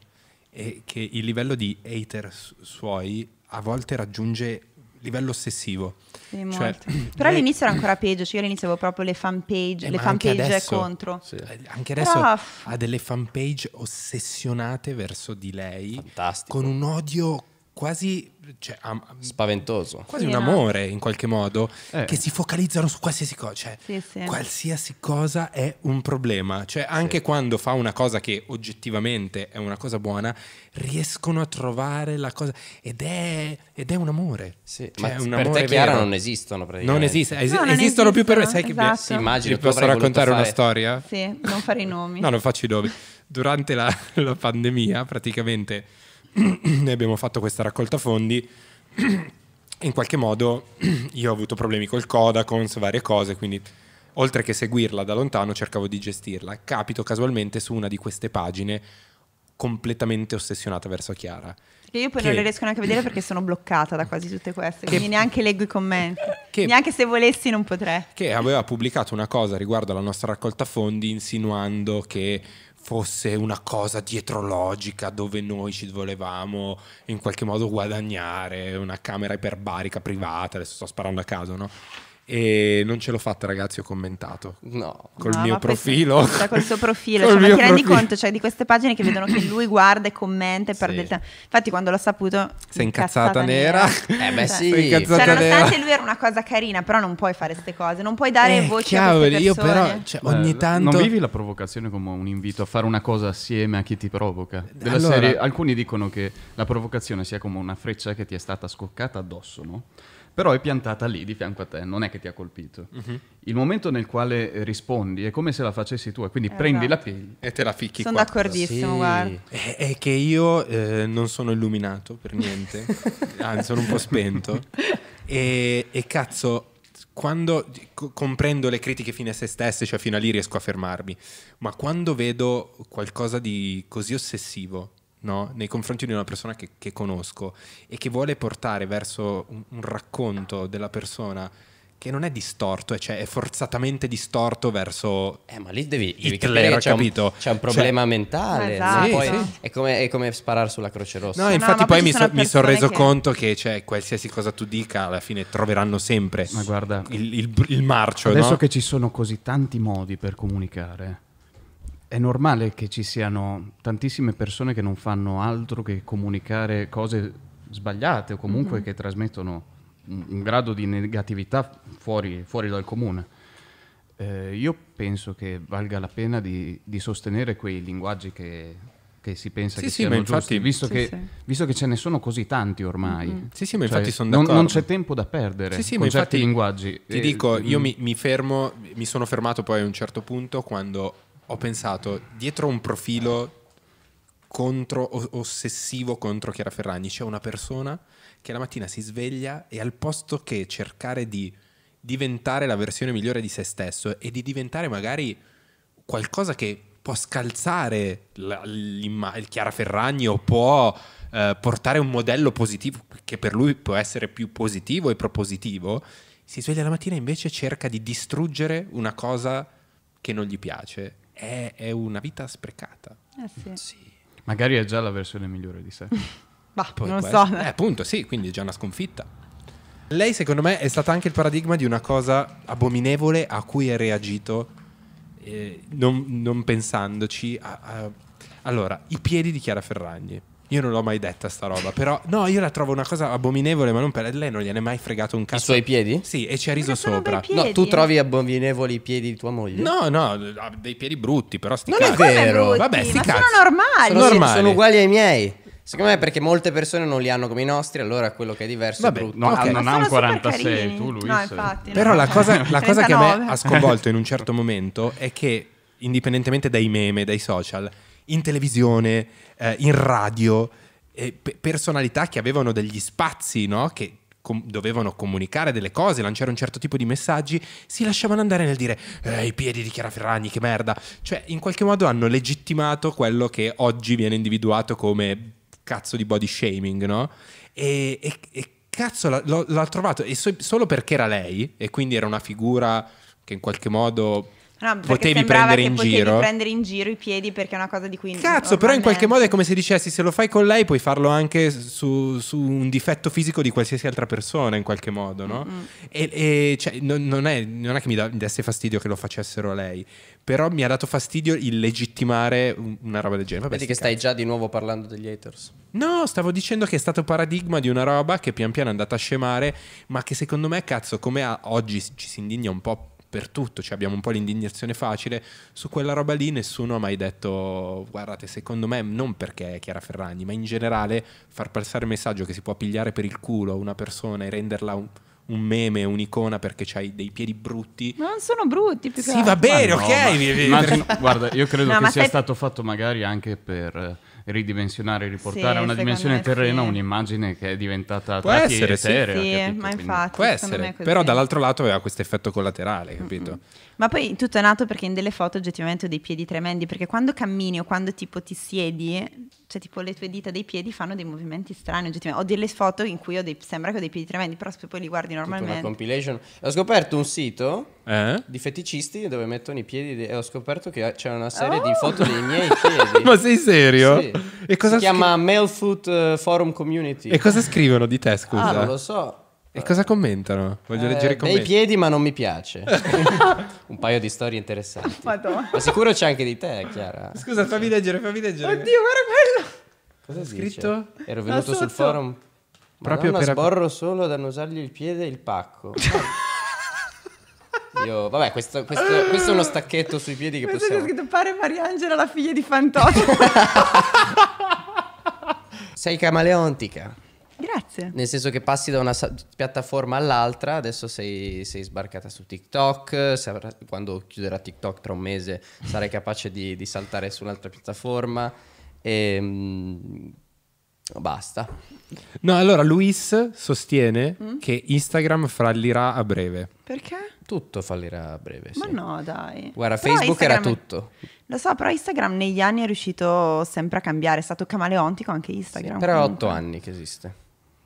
è che il livello di hater suoi a volte raggiunge livello ossessivo. Sì, cioè, (clears throat) Però noi... all'inizio era ancora peggio, cioè io all'inizio avevo proprio le fanpage, eh, le fanpage adesso, contro. Sì. Eh, anche adesso Però... ha delle fanpage ossessionate verso di lei, Fantastico. con un odio quasi cioè, am- spaventoso, quasi sì, un amore in qualche modo, eh. che si focalizzano su qualsiasi cosa. Cioè, sì, sì. Qualsiasi cosa è un problema. Cioè, anche quando fa una cosa che oggettivamente è una cosa buona, riescono a trovare la cosa. Ed è, ed è un amore. Cioè, Ma un per amore te, Chiara, vero. non esistono Non, esiste, es- no, non esistono, esistono, più per me. Sai esatto. che mi, esatto. immagino, posso raccontare fare... una storia? Sì, non fare i nomi. (laughs) no, non faccio i nomi. Durante la, la pandemia, praticamente noi abbiamo fatto questa raccolta fondi in qualche modo io ho avuto problemi col Codacons, varie cose, quindi oltre che seguirla da lontano cercavo di gestirla. Capito casualmente su una di queste pagine completamente ossessionata verso Chiara. Che io poi che... non le riesco neanche a vedere perché sono bloccata da quasi tutte queste, quindi neanche leggo i commenti, che... neanche se volessi non potrei. Che aveva pubblicato una cosa riguardo alla nostra raccolta fondi insinuando che fosse una cosa dietrologica dove noi ci volevamo in qualche modo guadagnare una camera iperbarica privata, adesso sto sparando a caso, no? e non ce l'ho fatta ragazzi ho commentato no col no, mio profilo questo, cioè, col suo profilo col cioè, ma ti rendi conto cioè, di queste pagine che vedono che lui guarda e commenta e sì. perde il tempo infatti quando l'ho saputo sei incazzata, incazzata nera. eh beh cioè, sì sei incazzata cioè, nonostante lui era una cosa carina però non puoi fare queste cose non puoi dare eh, voce cavoli, a queste persone io però cioè, ogni tanto non vivi la provocazione come un invito a fare una cosa assieme a chi ti provoca allora... serie, alcuni dicono che la provocazione sia come una freccia che ti è stata scoccata addosso no? però è piantata lì di fianco a te, non è che ti ha colpito. Uh-huh. Il momento nel quale rispondi è come se la facessi tu, quindi eh, prendi la esatto. pelle e te la ficchi. Sono qua. d'accordissimo, sì. guarda. È, è, che io eh, non sono illuminato per niente, (laughs) anzi sono un po' spento. e, e cazzo, quando comprendo le critiche fine a se stesse, cioè fino a lì riesco a fermarmi, ma quando vedo qualcosa di così ossessivo no? nei confronti di una persona che, che, conosco e che vuole portare verso un, un racconto della persona che non è distorto, eh, cioè è forzatamente distorto verso. Eh, ma lì devi, devi Hitler, capire, c'è capito? Un, c'è un problema cioè, mentale. Esatto. No? Poi, sì, sì. È, come, è, come, sparare sulla Croce Rossa. No, infatti, no, poi mi, so, mi sono reso che... conto che cioè, qualsiasi cosa tu dica, alla fine troveranno sempre ma guarda, il, il, il marcio. Adesso che ci sono così tanti modi per comunicare è normale che ci siano tantissime persone che non fanno altro che comunicare cose sbagliate o comunque mm-hmm. che trasmettono un grado di negatività fuori, fuori dal comune. Eh, io penso che valga la pena di, di sostenere quei linguaggi che, che si pensa sì, che sì, siano infatti, giusti, visto, sì, che, sì. visto, che, ce ne sono così tanti ormai. Mm-hmm. Sì, sì, ma cioè, infatti sono d'accordo. Non, non, c'è tempo da perdere sì, con certi linguaggi. Ti eh, dico, io mm. mi, mi, fermo, mi sono fermato poi a un certo punto quando ho pensato, dietro un profilo contro, ossessivo contro Chiara Ferragni, c'è una persona che la mattina si sveglia e al posto che cercare di diventare la versione migliore di se stesso e di diventare magari qualcosa che può scalzare il Chiara Ferragni o può eh, portare un modello positivo che per lui può essere più positivo e propositivo, si sveglia la mattina e invece cerca di distruggere una cosa che non gli piace è, è una vita sprecata. Eh sì. sì. Magari è già la versione migliore di sé. (laughs) bah, Poi non questo. so. Eh, appunto, sì, quindi è già una sconfitta. Lei, secondo me, è stata anche il paradigma di una cosa abominevole a cui ha reagito, eh, non, non, pensandoci. A, a... Allora, i piedi di Chiara Ferragni. Io non l'ho mai detta sta roba, però no, io la trovo una cosa abominevole, ma non per lei non gliene è mai fregato un cazzo. I suoi piedi? Sì, e ci ha riso sopra. No, tu trovi abominevoli i piedi di tua moglie? No, no, dei piedi brutti, però sti Non cazzo. è vero. Brutti, Vabbè, sti ma cazzo. sono normali. Sono, normali. sono uguali ai miei. Secondo me perché molte persone non li hanno come i nostri, allora quello che è diverso Vabbè, è brutto. No, okay. non ha un 46, tu lui. No, infatti, Però la, cioè, cosa, la cosa che a me ha sconvolto in un certo momento è che, indipendentemente dai meme, dai social, in televisione, eh, in radio, eh, pe- personalità che avevano degli spazi, no? Che com- dovevano comunicare delle cose, lanciare un certo tipo di messaggi, si lasciavano andare nel dire eh, i piedi di Chiara Ferragni, che merda. Cioè, in qualche modo hanno legittimato quello che oggi viene individuato come cazzo di body shaming, no? E, e, e cazzo, l'ho, l'ho trovato, so- solo perché era lei, e quindi era una figura che in qualche modo No, potevi prendere in potevi giro. prendere in giro i piedi perché è una cosa di cui Cazzo, però in qualche modo è come se dicessi se lo fai con lei puoi farlo anche su, su un difetto fisico di qualsiasi altra persona in qualche modo, no? Mm-hmm. E, e cioè, non, non, è, non, è, che mi desse fastidio che lo facessero lei, però mi ha dato fastidio il legittimare una roba del genere. Vabbè, Vedi che cazzo. stai già di nuovo parlando degli haters. No, stavo dicendo che è stato paradigma di una roba che pian piano è andata a scemare, ma che secondo me, cazzo, come oggi ci si indigna un po' dappertutto, cioè abbiamo un po' l'indignazione facile, su quella roba lì nessuno ha mai detto guardate, secondo me non perché è Chiara Ferragni, ma in generale far passare il messaggio che si può pigliare per il culo una persona e renderla un un meme, un'icona perché c'hai dei piedi brutti. Ma non sono brutti, più Sì, va bene, ok. No, ma, immagino, guarda, io credo no, che sia stai... stato fatto magari anche per ridimensionare, riportare a una dimensione terrena sì. un'immagine che è diventata può essere eterea, sì, capito? ma infatti, può essere, però dall'altro lato aveva questo effetto collaterale, capito? Mm-mm. Ma poi tutto è nato perché in delle foto oggettivamente ho dei piedi tremendi, perché quando cammini o quando tipo ti siedi, cioè tipo le tue dita dei piedi fanno dei movimenti strani oggettivamente. Ho delle foto in cui dei, sembra che ho dei piedi tremendi, però se poi li guardi normalmente. Tipo una compilation. Ho scoperto un sito eh? Di feticisti dove mettono i piedi di... e ho scoperto che c'è una serie oh. di foto dei (laughs) miei piedi. Ma sei serio? Sì. E cosa si scri... chiama Male Food eh, Forum Community. E cosa scrivono di te, ah, scusa? Ah, non lo so. E cosa commentano? Voglio eh, leggere i commenti. Bei piedi, ma non mi piace. (laughs) (laughs) un paio di storie interessanti. Madonna. Ma sicuro c'è anche di te, Chiara. Scusa, fammi leggere, fammi leggere. Oddio, guarda quello. Cosa ha scritto? Dice? Ero venuto sul forum. Madonna, Proprio per sborro solo ad annusargli il piede e il pacco. Io, vabbè, questo, questo, questo, è uno stacchetto sui piedi che questo possiamo... Questo scritto pare Mariangela, la figlia di Fantozzi. (laughs) sei camaleontica. Grazie. Nel senso che passi da una sa- piattaforma all'altra, adesso sei, sei sbarcata su TikTok, savrà, quando chiuderà TikTok tra un mese sarai capace di, di saltare su un'altra piattaforma e... Ehm, Mh, basta. No, allora Luis sostiene mm? che Instagram fallirà a breve. Perché? Tutto fallirà a breve. Sì. Ma no, dai. Guarda, però Facebook Instagram, era tutto. Lo so, però Instagram negli anni è riuscito sempre a cambiare. È stato camaleontico anche Instagram. Sì, però comunque. 8 anni che esiste.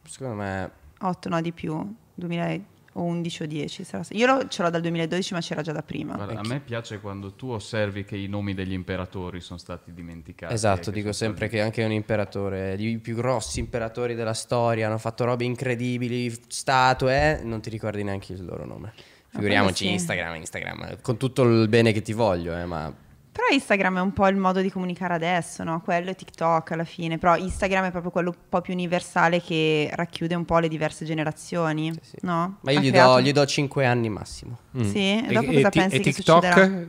Secondo me. 8, no, di più. 2000 o 11 o 10. Io lo, ce l'ho dal 2012, ma c'era già da prima. Guarda, a me piace quando tu osservi che i nomi degli imperatori sono stati dimenticati. Esatto, eh, dico sempre stati... che anche un imperatore, i più grossi imperatori della storia, hanno fatto robe incredibili, statue, non ti ricordi neanche il loro nome. Ah, Figuriamoci sì. Instagram, Instagram, con tutto il bene che ti voglio, eh, ma... Però Instagram è un po' il modo di comunicare adesso, no? Quello è TikTok alla fine, però Instagram è proprio quello un po' più universale che racchiude un po' le diverse generazioni, sì, eh, sì. no? Ma io gli, creato... do, gli do, 5 anni massimo. Mm. Sì? E dopo e cosa t- pensi e che TikTok? succederà?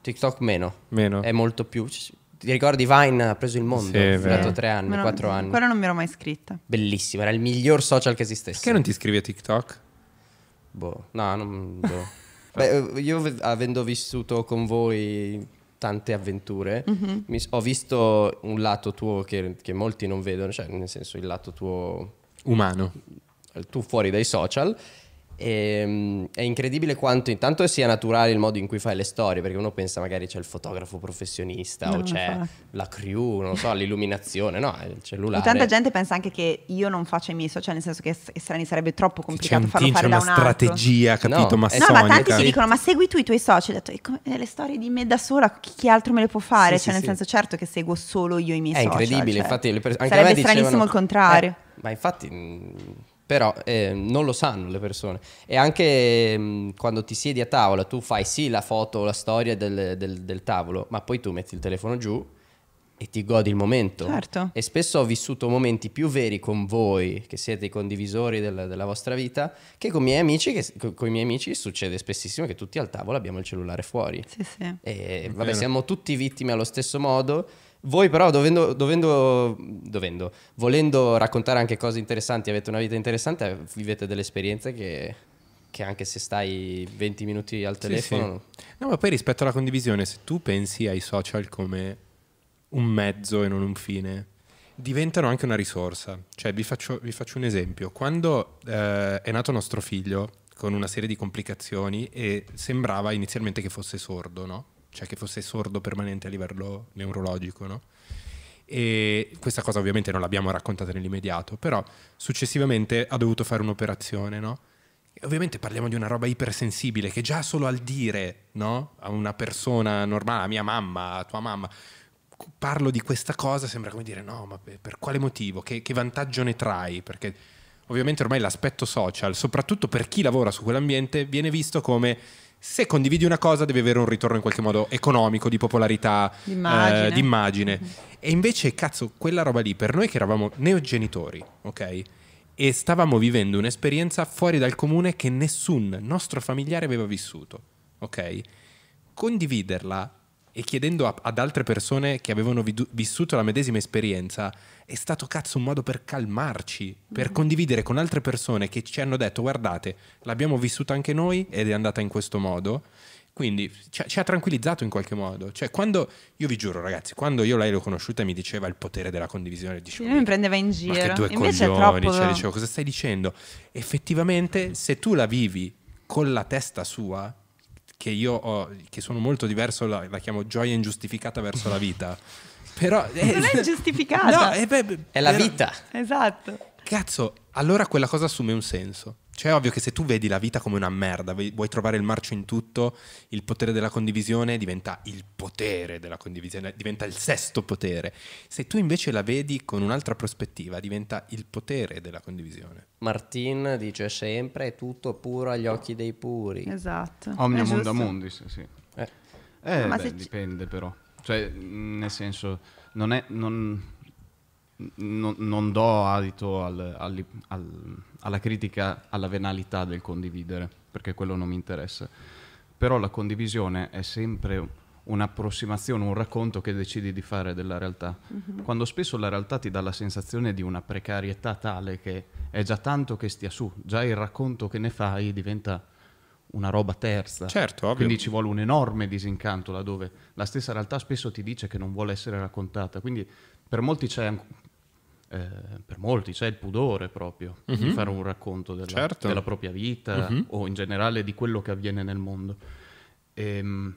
TikTok meno. meno. È molto più... Ti ricordi Vine ha preso il mondo? Sì, ha durato tre anni, non, quattro anni. Quello non mi ero mai iscritta. Bellissimo, era il miglior social che esistesse. Perché non ti iscrivi a TikTok? Boh, no, non... Boh. (laughs) Beh, eh, io avendo vissuto con voi tante avventure. Mm-hmm. Mi, ho visto un lato tuo che, che, molti non vedono, cioè nel senso il lato tuo umano. Tu fuori dai social e, ehm, è incredibile quanto intanto sia naturale il modo in cui fai le storie, perché uno pensa magari c'è il fotografo professionista no, o c'è fa. la crew, non so, l'illuminazione, no, il cellulare. E tanta gente pensa anche che io non faccio i miei social, nel senso che estranei sarebbe troppo complicato farlo team, fare da un altro. C'è una strategia, capito, no. massonica. Eh, no, ma tanti si cioè dicono, ma segui tu i tuoi social, ho detto, le storie di me da sola, chi altro me le può fare? Sì, cioè sì, nel sì. senso, certo che seguo solo io i miei è social. È incredibile, cioè, infatti le pers- anche Sarebbe stranissimo dicevano, il contrario. Eh, ma infatti mm, però eh, non lo sanno le persone. E anche mh, ehm, quando ti siedi a tavola, tu fai sì la foto, la storia del, del, del tavolo, ma poi tu metti il telefono giù e ti godi il momento. Certo. E spesso ho vissuto momenti più veri con voi, che siete i condivisori della, della vostra vita, che con i miei amici, che, con i miei amici succede spessissimo che tutti al tavolo abbiamo il cellulare fuori. Sì, sì. E vabbè, siamo tutti vittime allo stesso modo voi però dovendo, dovendo, dovendo, volendo raccontare anche cose interessanti, avete una vita interessante, vivete delle esperienze che, che anche se stai 20 minuti al telefono... Sì, sì. No, ma poi rispetto alla condivisione, se tu pensi ai social come un mezzo e non un fine, diventano anche una risorsa. Cioè, vi faccio, vi faccio un esempio. Quando eh, è nato nostro figlio, con una serie di complicazioni, e sembrava inizialmente che fosse sordo, no? cioè che fosse sordo permanente a livello neurologico, no? E questa cosa ovviamente non l'abbiamo raccontata nell'immediato, però successivamente ha dovuto fare un'operazione, no? E ovviamente parliamo di una roba ipersensibile che già solo al dire, no? A una persona normale, a mia mamma, a tua mamma, parlo di questa cosa sembra come dire no, ma per, quale motivo? Che, che vantaggio ne trai? Perché ovviamente ormai l'aspetto social, soprattutto per chi lavora su quell'ambiente, viene visto come se condividi una cosa devi avere un ritorno in qualche modo economico, di popolarità, d'immagine. Eh, mm-hmm. E invece, cazzo, quella roba lì, per noi che eravamo neogenitori, ok? E stavamo vivendo un'esperienza fuori dal comune che nessun nostro familiare aveva vissuto, ok? Condividerla e chiedendo a, ad altre persone che avevano vidu- vissuto la medesima esperienza, è stato cazzo un modo per calmarci, per mm-hmm. condividere con altre persone che ci hanno detto guardate, l'abbiamo vissuta anche noi ed è andata in questo modo. Quindi ci, ci ha tranquillizzato in qualche modo. Cioè, quando io vi giuro, ragazzi, quando io lei l'ho conosciuta e mi diceva il potere della condivisione. Dicevo, io mi prendeva in giro. Ma che due Invece coglioni, cioè, dicevo, cosa stai dicendo? Effettivamente, se tu la vivi con la testa sua, che io ho, che sono molto diverso, la, la chiamo gioia ingiustificata verso la vita. Però, eh, non è ingiustificata, eh, no, eh, beh, è la però, vita. Esatto. Cazzo, allora quella cosa assume un senso. Cioè, è ovvio che se tu vedi la vita come una merda, vuoi trovare il marcio in tutto, il potere della condivisione diventa il potere della condivisione, diventa il sesto potere. Se tu invece la vedi con un'altra prospettiva, diventa il potere della condivisione. Martin dice sempre: è tutto puro agli occhi dei puri. Esatto. Omnia munda mundis, sì. Eh, eh beh, dipende, c- però. Cioè, nel senso, non è. Non non, non do adito al, al, al, alla critica alla venalità del condividere, perché quello non mi interessa. Però la condivisione è sempre un'approssimazione, un racconto che decidi di fare della realtà. Mm-hmm. Quando spesso la realtà ti dà la sensazione di una precarietà tale che è già tanto che stia su, già il racconto che ne fai diventa una roba terza. Certo, ovvio. Quindi ci vuole un enorme disincanto laddove la stessa realtà spesso ti dice che non vuole essere raccontata. Quindi per molti c'è eh, per molti c'è il pudore proprio uh-huh. di mhm. fare un racconto della, certo. della propria vita uh-huh. o in generale di quello che avviene nel mondo. Ehm,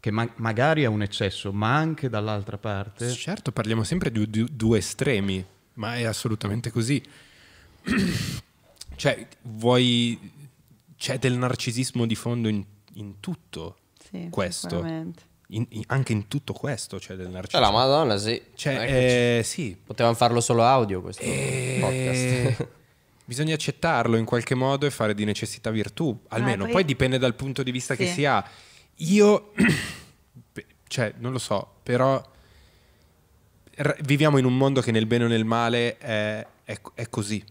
che ma- magari è un eccesso, ma anche dall'altra parte... Certo, parliamo sempre di, di due estremi, ma è assolutamente così. (clears throat) cioè, vuoi... C'è del narcisismo di fondo in, in tutto sì, questo. Sicuramente in, in, anche in tutto questo cioè del narcisismo. La Madonna, sì. Cioè, eh, sì. Potevano farlo solo audio questo e... Eh, podcast. (laughs) bisogna accettarlo in qualche modo e fare di necessità virtù, almeno. Ah, poi... poi... dipende dal punto di vista sì. che si ha. Io, (clears throat) cioè, non lo so, però viviamo in un mondo che nel bene o nel male è, è, è così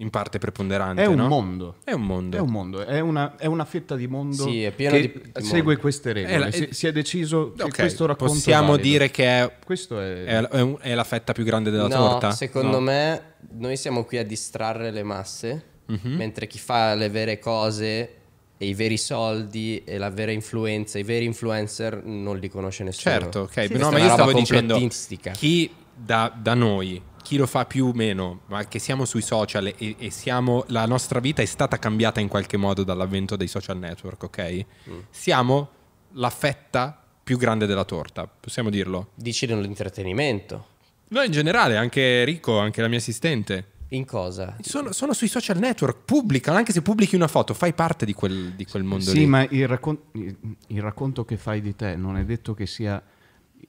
in parte preponderante. È un, no? mondo. È un mondo. È un mondo. È una, è una fetta di mondo sì, è pieno che di, di segue queste regole. È la, è, si è deciso okay, che questo racconto Possiamo valido. dire che è, è, è, la fetta più grande della no, torta? secondo no. me noi siamo qui a distrarre le masse, mm-hmm. mentre chi fa le vere cose e i veri soldi e la vera influenza, i veri influencer non li conosce nessuno. Certo, ok. Sì, no, ma io stavo dicendo chi da, da noi chi lo fa più o meno, ma che siamo sui social e, e siamo, la nostra vita è stata cambiata in qualche modo dall'avvento dei social network, ok? Mm. Siamo la fetta più grande della torta, possiamo dirlo. Dici nell'intrattenimento. No, in generale, anche Rico, anche la mia assistente. In cosa? Sono, sono, sui social network, pubblicano, anche se pubblichi una foto, fai parte di quel, di quel mondo sì, lì. Sì, ma il, raccon- il, racconto che fai di te non è detto che sia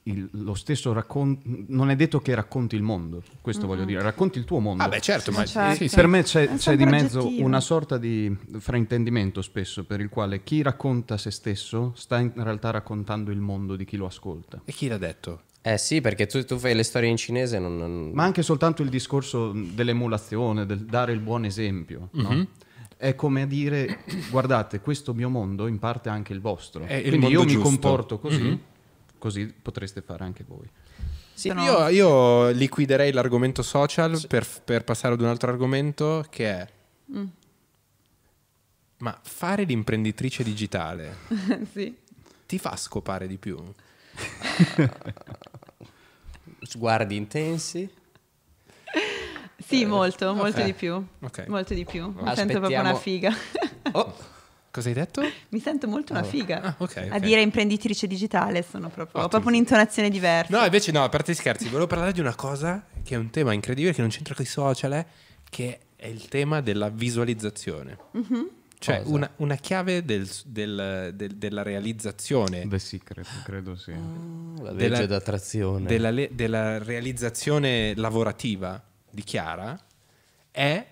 il, lo stesso racconto non è detto che racconti il mondo questo mm-hmm. voglio dire racconti il tuo mondo ah beh certo, ma certo. Sì, sì. per me c'è, c'è di mezzo una sorta di fraintendimento spesso per il quale chi racconta se stesso sta in realtà raccontando il mondo di chi lo ascolta e chi l'ha detto? Eh sì, perché tu, tu fai le storie in cinese non, non... Ma anche soltanto il discorso dell'emulazione, del dare il buon esempio, mm-hmm. no? è come a dire guardate questo mio mondo in parte è anche il vostro è quindi il io giusto. mi comporto così mm-hmm così potreste fare anche voi. Sì, io, io, liquiderei l'argomento social sì. per, per, passare ad un altro argomento che è... Mm. Ma fare l'imprenditrice digitale (laughs) sì. ti fa scopare di più? (laughs) Sguardi intensi? Sì, eh, molto, molto okay. di più. Okay. Molto di più. Mi sento proprio una figa. oh. (laughs) Cosa hai detto? Mi sento molto una oh. figa. Ah, okay, okay. A dire imprenditrice digitale sono proprio, ho proprio un'intonazione diversa. No, invece no, a parte gli scherzi, volevo parlare di una cosa che è un tema incredibile che non c'entra con i social, che è il tema della visualizzazione. Mm-hmm. Cioè una, una, chiave del, del, del, della realizzazione. Beh sì, credo, credo sì. Oh, la legge della, d'attrazione. Della, della realizzazione lavorativa di Chiara è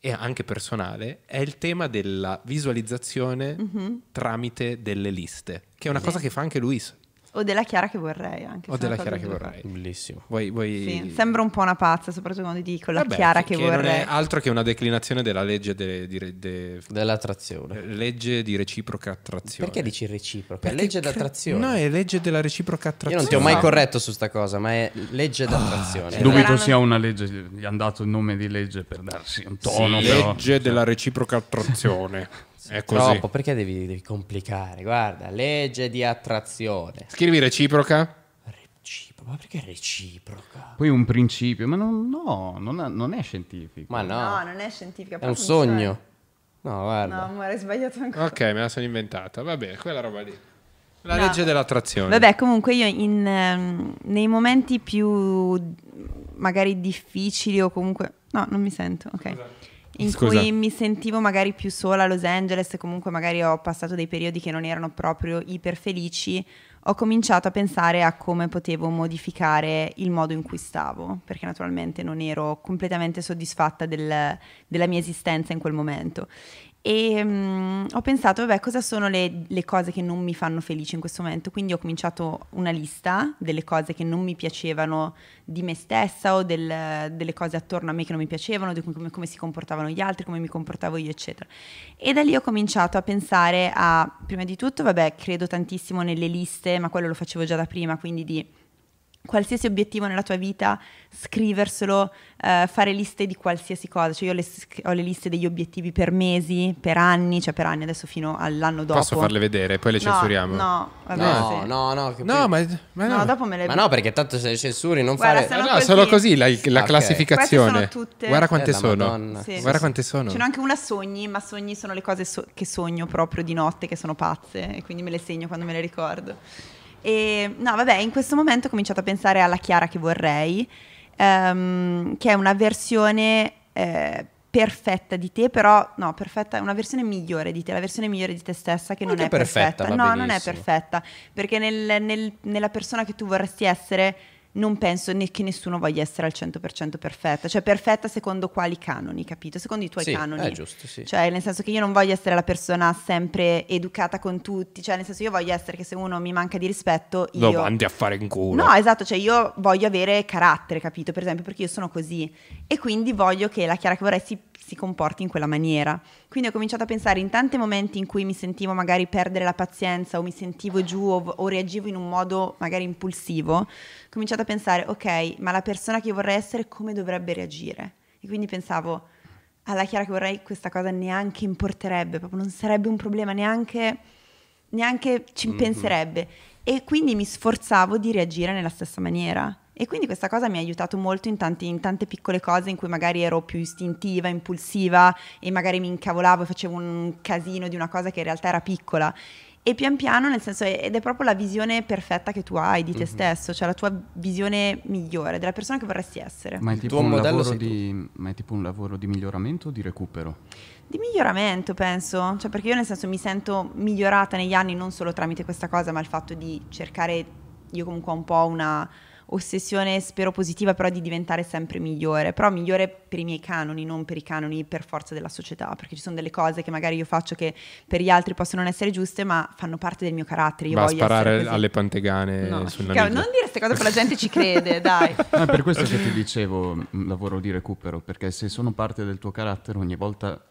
e anche personale, è il tema della visualizzazione mm-hmm. tramite delle liste, che è una sì. cosa che fa anche Luis. O della Chiara che vorrei anche. O della Chiara che vorrei. Bellissimo. Vuoi, vuoi... Sì, sembra un po' una pazza, soprattutto quando dico la Vabbè, Chiara che, che vorrei. Non è altro che una declinazione della legge de, de, de, dell'attrazione. Eh, legge di reciproca attrazione. Perché dici reciproca? Perché legge d'attrazione. No, è legge della reciproca attrazione. Io non ti ho mai corretto su sta cosa, ma è legge d'attrazione. Ah, dubito cioè, sia una legge, gli hanno dato il nome di legge per darsi un tono. Sì, legge cioè. della reciproca attrazione. (laughs) È così. Troppo, perché devi, devi complicare? Guarda, legge di attrazione. Scrivi reciproca. Reciproca, ma perché reciproca? Poi un principio, ma non, no, non, non è scientifico. Ma no, No, non è scientifica. è un sogno. No, guarda. No, amore, hai sbagliato ancora. Ok, me la sono inventata. Va bene, quella roba lì. La No. legge dell'attrazione. Vabbè, comunque io in, ehm, nei momenti più magari difficili o comunque... No, non mi sento, ok. Scusa. Esatto in Scusa. cui mi sentivo magari più sola a Los Angeles, comunque magari ho passato dei periodi che non erano proprio iper felici, ho cominciato a pensare a come potevo modificare il modo in cui stavo, perché naturalmente non ero completamente soddisfatta del, della mia esistenza in quel momento. E um, ho pensato, vabbè, cosa sono le, le, cose che non mi fanno felice in questo momento? Quindi ho cominciato una lista delle cose che non mi piacevano di me stessa o del, delle cose attorno a me che non mi piacevano, di come, come, si comportavano gli altri, come mi comportavo io, eccetera. E da lì ho cominciato a pensare a, prima di tutto, vabbè, credo tantissimo nelle liste, ma quello lo facevo già da prima, quindi di qualsiasi obiettivo nella tua vita, scriverselo, eh, fare liste di qualsiasi cosa. Cioè io le, ho le liste degli obiettivi per mesi, per anni, cioè per anni adesso fino all'anno dopo. Posso farle vedere, poi le no, censuriamo. No, vabbè, no, sì. no, no, che... no, ma, ma no. no, dopo me le Ma no, perché tanto se le censuri non Guarda, fare ah, No, così. solo così la, la okay. classificazione. Tutte... Guarda quante eh, sono. Sì. Guarda quante sono. Ce n'ho anche una sogni, ma sogni sono le cose so che sogno proprio di notte che sono pazze e quindi me le segno quando me le ricordo. E no, vabbè, in questo momento ho cominciato a pensare alla Chiara che vorrei, um, che è una versione eh, perfetta di te, però no, perfetta è una versione migliore di te, la versione migliore di te stessa che non, non è perfetta. perfetta. No, benissimo. non è perfetta, perché nel, nel, nella persona che tu vorresti essere non penso né che nessuno voglia essere al 100% perfetta, cioè perfetta secondo quali canoni, capito? Secondo i tuoi sì, canoni. È giusto, sì. Cioè, nel senso che io non voglio essere la persona sempre educata con tutti, cioè nel senso io voglio essere che se uno mi manca di rispetto io No, andi a fare in culo. No, esatto, cioè io voglio avere carattere, capito? Per esempio, perché io sono così e quindi voglio che la Chiara che vorrei si, si comporti in quella maniera. Quindi ho cominciato a pensare in tanti momenti in cui mi sentivo magari perdere la pazienza o mi sentivo giù o, o reagivo in un modo magari impulsivo, ho cominciato a pensare, ok, ma la persona che vorrei essere come dovrebbe reagire? E quindi pensavo, alla Chiara che vorrei questa cosa neanche importerebbe, proprio non sarebbe un problema neanche neanche ci mm-hmm. penserebbe. Mm-hmm. E quindi mi sforzavo di reagire nella stessa maniera. E quindi questa cosa mi ha aiutato molto in, tanti, in tante piccole cose in cui magari ero più istintiva, impulsiva e magari mi incavolavo e facevo un casino di una cosa che in realtà era piccola e pian piano, nel senso, ed è proprio la visione perfetta che tu hai di te mm-hmm. stesso, cioè la tua visione migliore della persona che vorresti essere. Ma è tipo, un lavoro, di, ma è tipo un lavoro di miglioramento o di recupero? Di miglioramento, penso, cioè perché io nel senso mi sento migliorata negli anni non solo tramite questa cosa, ma il fatto di cercare, io comunque ho un po' una ossessione, spero positiva, però di diventare sempre migliore, però migliore per i miei canoni, non per i canoni per forza della società, perché ci sono delle cose che magari io faccio che per gli altri possono non essere giuste, ma fanno parte del mio carattere. Io Va a sparare alle pantegane no, sulla cioè, Non dire queste cose, la gente ci crede, (laughs) dai. No, per questo che ti dicevo, mm, lavoro di recupero, perché se sono parte del tuo carattere ogni volta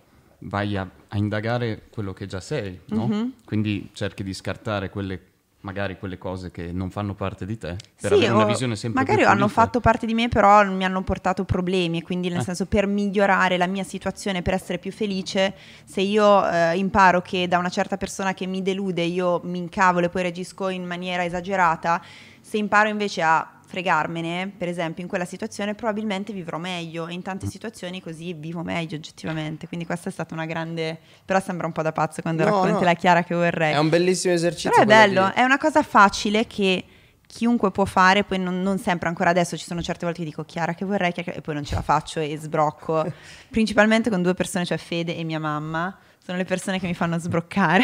vai a, a indagare quello che già sei, no? mm-hmm. Quindi cerchi di scartare quelle magari quelle cose che non fanno parte di te per sì, avere una visione sempre magari più magari hanno fatto parte di me però mi hanno portato problemi e quindi nel eh. senso per migliorare la mia situazione per essere più felice se io eh, imparo che da una certa persona che mi delude io mi incavolo e poi reagisco in maniera esagerata se imparo invece a fregarmene, per esempio, in quella situazione probabilmente vivrò meglio e in tante mm. situazioni così vivo meglio oggettivamente. Quindi questa è stata una grande però sembra un po' da pazzo quando no, racconti no. la Chiara che vorrei. È un bellissimo esercizio. Però è bello, di... è una cosa facile che chiunque può fare, poi non, non, sempre, ancora adesso ci sono certe volte che dico Chiara che vorrei, Chiara, e poi non ce la faccio e sbrocco, (laughs) principalmente con due persone, cioè Fede e mia mamma, sono le persone che mi fanno sbroccare,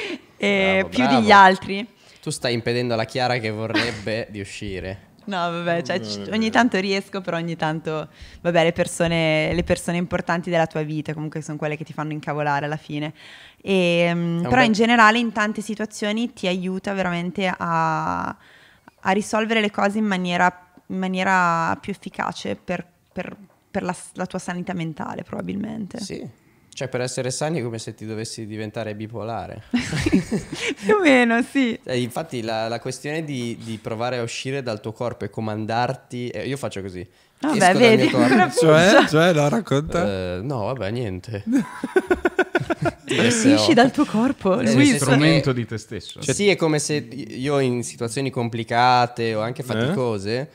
(laughs) bravo, più bravo. degli altri. Tu stai impedendo alla Chiara che vorrebbe di uscire. No, vabbè, cioè, c- ogni tanto riesco, però ogni tanto, vabbè, le persone, le persone, importanti della tua vita comunque sono quelle che ti fanno incavolare alla fine. E, ehm, però in generale in tante situazioni ti aiuta veramente a, a risolvere le cose in maniera, in maniera più efficace per, per, per la, la, tua sanità mentale probabilmente. Sì, cioè, per essere sani è come se ti dovessi diventare bipolare. (laughs) Più o meno, sì. Eh, infatti, la, la questione di, di, provare a uscire dal tuo corpo e comandarti. Eh, io faccio così. Vabbè, ah, vedi. (laughs) Cioè, eh? cioè, no, racconta. Uh, no, vabbè, niente. (laughs) Esci dal tuo corpo. È un strumento di te stesso. Cioè, sì, è come se io in situazioni complicate o anche faticose. Eh?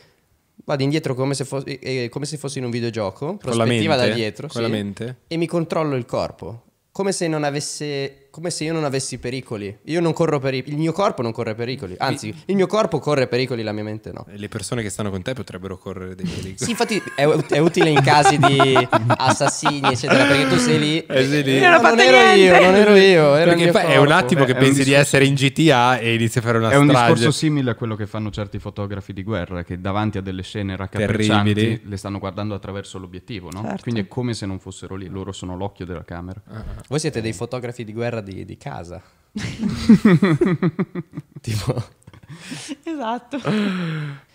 Vado indietro come se, fossi, eh, come se fossi in un videogioco, prospettiva mente, da dietro, sì, e mi controllo il corpo, come se non avesse come se io non avessi pericoli. Io non corro pericoli, il mio corpo non corre pericoli, anzi, il mio corpo corre pericoli, la mia mente no. Eh, le persone che stanno con te potrebbero correre dei pericoli. sì, infatti è, è, utile in casi di assassini, eccetera, perché tu sei lì. Eh, sei lì. No, non ero niente. io, non ero io. Era perché poi è un attimo Beh, che pensi discor- di essere in GTA e inizi a fare una è È un discorso simile a quello che fanno certi fotografi di guerra, che davanti a delle scene raccapriccianti le stanno guardando attraverso l'obiettivo, no? Certo. Quindi è come se non fossero lì, loro sono l'occhio della camera. Ah, Voi siete dei fotografi di guerra di, di casa. (laughs) tipo... Esatto.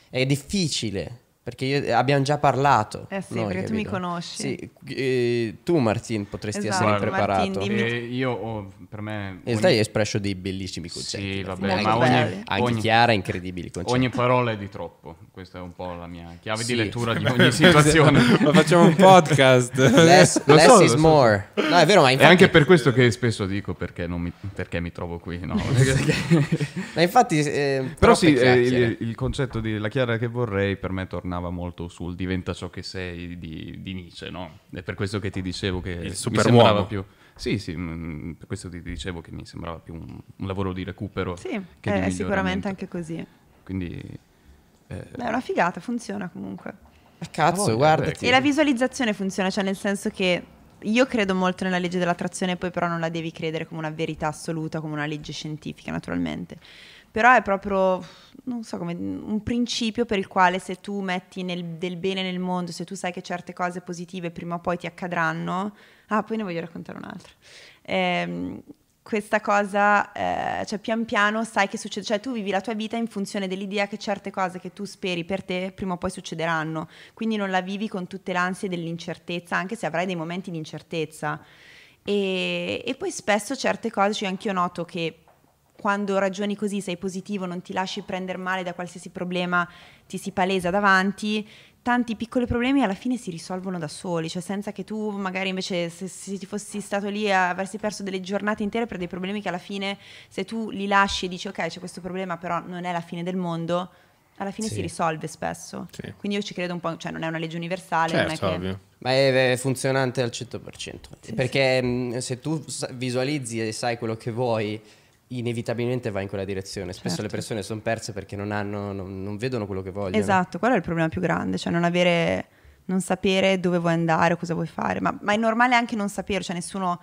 È difficile perché io, eh, abbiamo già parlato. Eh sì, noi, perché capito? tu mi conosci. Sì, eh, tu Martin potresti esatto, essere preparato. Martin, eh, io ho, oh, per me... In realtà ogni... hai espresso dei bellissimi concetti. Sì, vabbè, Molto ma ogni, anche ogni, Chiara incredibili concetti. Ogni parola è di troppo, questa è un po' la mia chiave sì. di lettura di (laughs) ogni situazione. (laughs) ma facciamo un podcast. less, (laughs) less so, is so. more. No, è vero, ma infatti... È anche per questo che spesso dico perché, mi, perché mi, trovo qui, no? ma infatti... Eh, Però sì, eh, il, il concetto di Chiara che vorrei per me torna ragionava molto sul diventa ciò che sei di, di Nietzsche, no? È per questo che ti dicevo che Il mi sembrava più... Sì, sì, mm, mm, per questo ti dicevo che mi sembrava più un, un lavoro di recupero. Sì, è, è eh, sicuramente anche così. Quindi... Eh... Beh, è una figata, funziona comunque. Eh, cazzo, guarda. E la visualizzazione funziona, cioè nel senso che io credo molto nella legge dell'attrazione, poi però non la devi credere come una verità assoluta, come una legge scientifica, naturalmente però è proprio, non so come, un principio per il quale se tu metti nel, del bene nel mondo, se tu sai che certe cose positive prima o poi ti accadranno, ah, poi ne voglio raccontare un'altra. Ehm, questa cosa, eh, cioè pian piano sai che succede, cioè tu vivi la tua vita in funzione dell'idea che certe cose che tu speri per te prima o poi succederanno, quindi non la vivi con tutte le ansie dell'incertezza, anche se avrai dei momenti di incertezza. E, e poi spesso certe cose, cioè anch'io noto che quando ragioni così sei positivo, non ti lasci prendere male da qualsiasi problema, ti si palesa davanti, tanti piccoli problemi alla fine si risolvono da soli, cioè senza che tu magari invece se, se ti fossi stato lì e avessi perso delle giornate intere per dei problemi che alla fine se tu li lasci e dici ok c'è questo problema però non è la fine del mondo, alla fine sì. si risolve spesso. Sì. Quindi io ci credo un po', cioè non è una legge universale, certo, non è certo, ovvio. Ma è funzionante al 100%, sì, perché se tu visualizzi e sai quello che vuoi inevitabilmente va in quella direzione. Spesso certo. le persone sono perse perché non, hanno, non, non vedono quello che vogliono. Esatto, quello è il problema più grande, cioè non avere, non sapere dove vuoi andare o cosa vuoi fare, ma, ma è normale anche non sapere, cioè nessuno...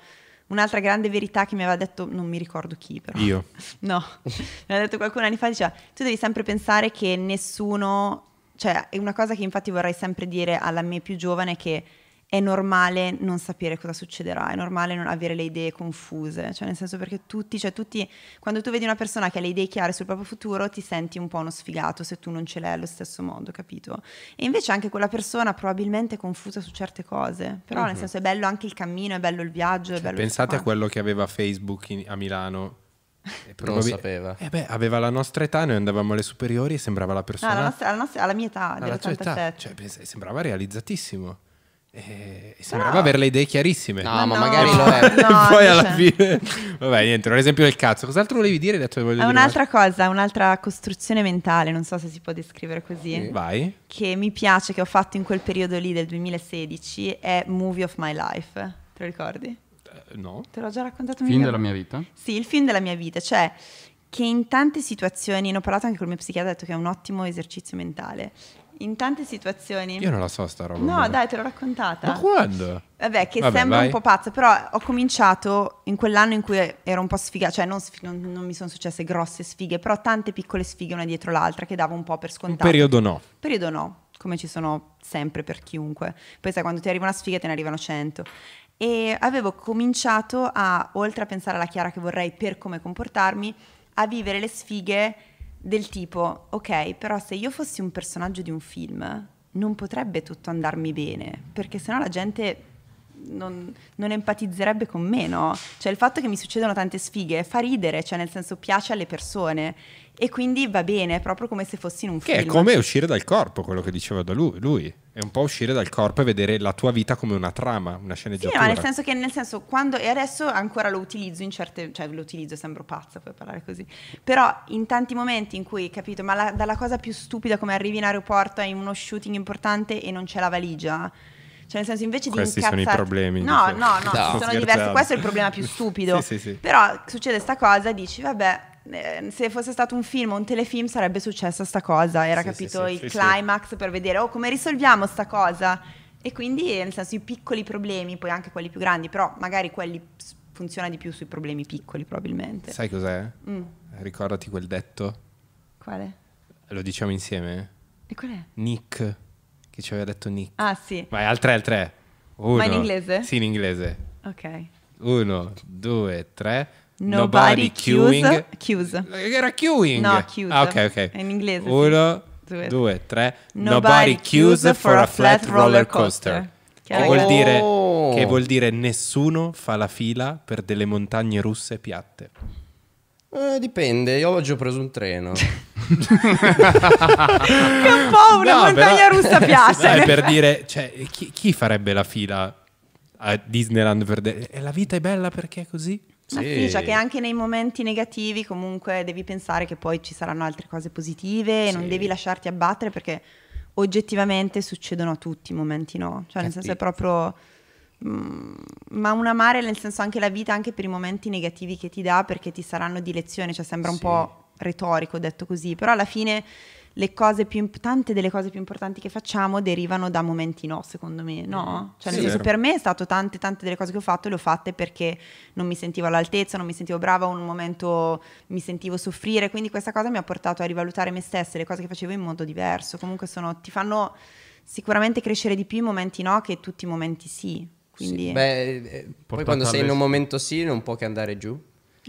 Un'altra grande verità che mi aveva detto, non mi ricordo chi però. Io. (laughs) No, mi aveva detto qualcuno anni fa, diceva, tu devi sempre pensare che nessuno, cioè è una cosa che infatti vorrei sempre dire alla mia più giovane che è normale non sapere cosa succederà, è normale non avere le idee confuse, cioè nel senso perché tutti, cioè tutti, quando tu vedi una persona che ha le idee chiare sul proprio futuro ti senti un po' uno sfigato se tu non ce l'hai allo stesso modo, capito? E invece anche quella persona probabilmente è confusa su certe cose, però uh-huh. nel mhm. senso è bello anche il cammino, è bello il viaggio, cioè, bello Pensate a quello che aveva Facebook in, a Milano. (laughs) E però lo sapeva. Eh beh, aveva la nostra età, noi andavamo alle superiori e sembrava la ah, persona... No, alla, nostra, alla, nostra, alla mia età, dell'87. Età, cioè, sembrava realizzatissimo. Eh, sembrava no. avere le idee chiarissime. No, ma, ma no, magari lo è. No, (laughs) poi alla fine. Vabbè, niente, non esempio del cazzo. Cos'altro volevi dire? Detto, voglio è un'altra cosa, un'altra costruzione mentale, non so se si può descrivere così. Vai. Che mi piace, che ho fatto in quel periodo lì del 2016, è Movie of My Life. Te lo ricordi? Eh, no. Te l'ho già raccontato un Film della mia vita? Sì, il film della mia vita, cioè che in tante situazioni, ne ho parlato anche con il mio psichiatra, ho detto che è un ottimo esercizio mentale, in tante situazioni. Io non la so sta roba. No, mia. dai, te l'ho raccontata. Ma quando? Vabbè, che Vabbè, sembra vai. un po' pazzo, però ho cominciato in quell'anno in cui ero un po' sfiga, cioè non, sf- non, non mi sono successe grosse sfighe, però tante piccole sfighe una dietro l'altra che davo un po' per scontato. Un periodo no. Periodo no, come ci sono sempre per chiunque. Poi sai, quando ti arriva una sfiga te ne arrivano cento e avevo cominciato a, oltre a pensare alla Chiara che vorrei per come comportarmi, a vivere le sfighe del tipo, ok, però se io fossi un personaggio di un film, non potrebbe tutto andarmi bene, perché sennò la gente non, non, empatizzerebbe con me, no? Cioè il fatto che mi succedono tante sfighe fa ridere, cioè nel senso piace alle persone e quindi va bene, è proprio come se fossi in un che film. Che è come uscire dal corpo, quello che diceva da lui, lui. È un po' uscire dal corpo e vedere la tua vita come una trama, una sceneggiatura. Sì, ma nel senso che, nel senso, quando. E adesso ancora lo utilizzo in certe. cioè lo utilizzo, sembro pazza, puoi parlare così. Però in tanti momenti in cui, capito, ma la, dalla cosa più stupida come arrivi in aeroporto, hai uno shooting importante e non c'è la valigia. Cioè, nel senso, invece Questi di Questi sono i problemi. No, no, no, no, sono diversi. Questo è il problema più stupido. (laughs) sì, sì, sì. Però succede sta cosa dici, vabbè, eh, se fosse stato un film o un telefilm sarebbe successa sta cosa, era sì, capito sì, sì, il climax per vedere oh, come risolviamo sta cosa. E quindi, nel senso, i piccoli problemi, poi anche quelli più grandi, però magari quelli funziona di più sui problemi piccoli probabilmente. Sai cos'è? Mm. Ricordati quel detto. Quale? Lo diciamo insieme? E qual è? Nick, che ci aveva detto Nick. Ah sì. Vai al 3 al 3. Ma in inglese? Sì, in inglese. Ok. Uno, due, tre. Nobody, queuing. Era queuing. No, chiuse. Ah, ok, ok. È in inglese. Uno, sì. due. tre. Nobody, Nobody for a flat roller coaster. Che vuol, dire, oh. che vuol dire nessuno fa la fila per delle montagne russe piatte. Eh, dipende, io oggi ho preso un treno. (laughs) che un po' una no, montagna però... russa piace. (laughs) No, per dire, cioè, chi, chi, farebbe la fila a Disneyland per... De... E la vita è bella perché è così? Sì. Fiducia che anche nei momenti negativi comunque devi pensare che poi ci saranno altre cose positive sì. e non devi lasciarti abbattere perché oggettivamente succedono a tutti i momenti no, cioè nel senso è proprio mm, ma un amare nel senso anche la vita anche per i momenti negativi che ti dà perché ti saranno di lezione, cioè sembra un sì. po' retorico detto così, però alla fine le cose più tante delle cose più importanti che facciamo derivano da momenti no, secondo me, no? Mm-hmm. Cioè, nel sì, senso, per me è stato tante, tante delle cose che ho fatto le ho fatte perché non mi sentivo all'altezza, non mi sentivo brava, un momento mi sentivo soffrire, quindi questa cosa mi ha portato a rivalutare me stessa, le cose che facevo in modo diverso. Comunque sono, ti fanno sicuramente crescere di più i momenti no che tutti i momenti sì. Quindi... Sì, beh, eh, eh, poi quando sei in un momento sì non può che andare giù.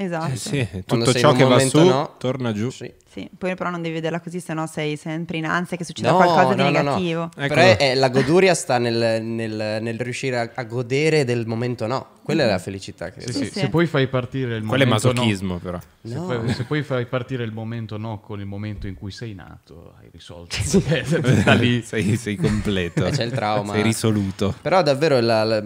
Esatto. Eh sì, tutto ciò che va su no, torna giù. Sì. Sì, poi però non devi vederla così, sennò sei sempre in ansia che succeda no, qualcosa no, di negativo. No. Ecco. Però è, la goduria sta nel, nel, nel riuscire a, a, godere del momento no. Quella mm -hmm. è la mm-hmm. felicità, credo. Sì, sì, sì. Se poi fai partire il Quello momento è masochismo, no, però. Se, poi, se, poi, fai partire il momento no con il momento in cui sei nato, hai risolto. Sì. da (laughs) lì sei, sei completo. Eh, c'è il trauma. Sei risoluto. Però davvero la, la,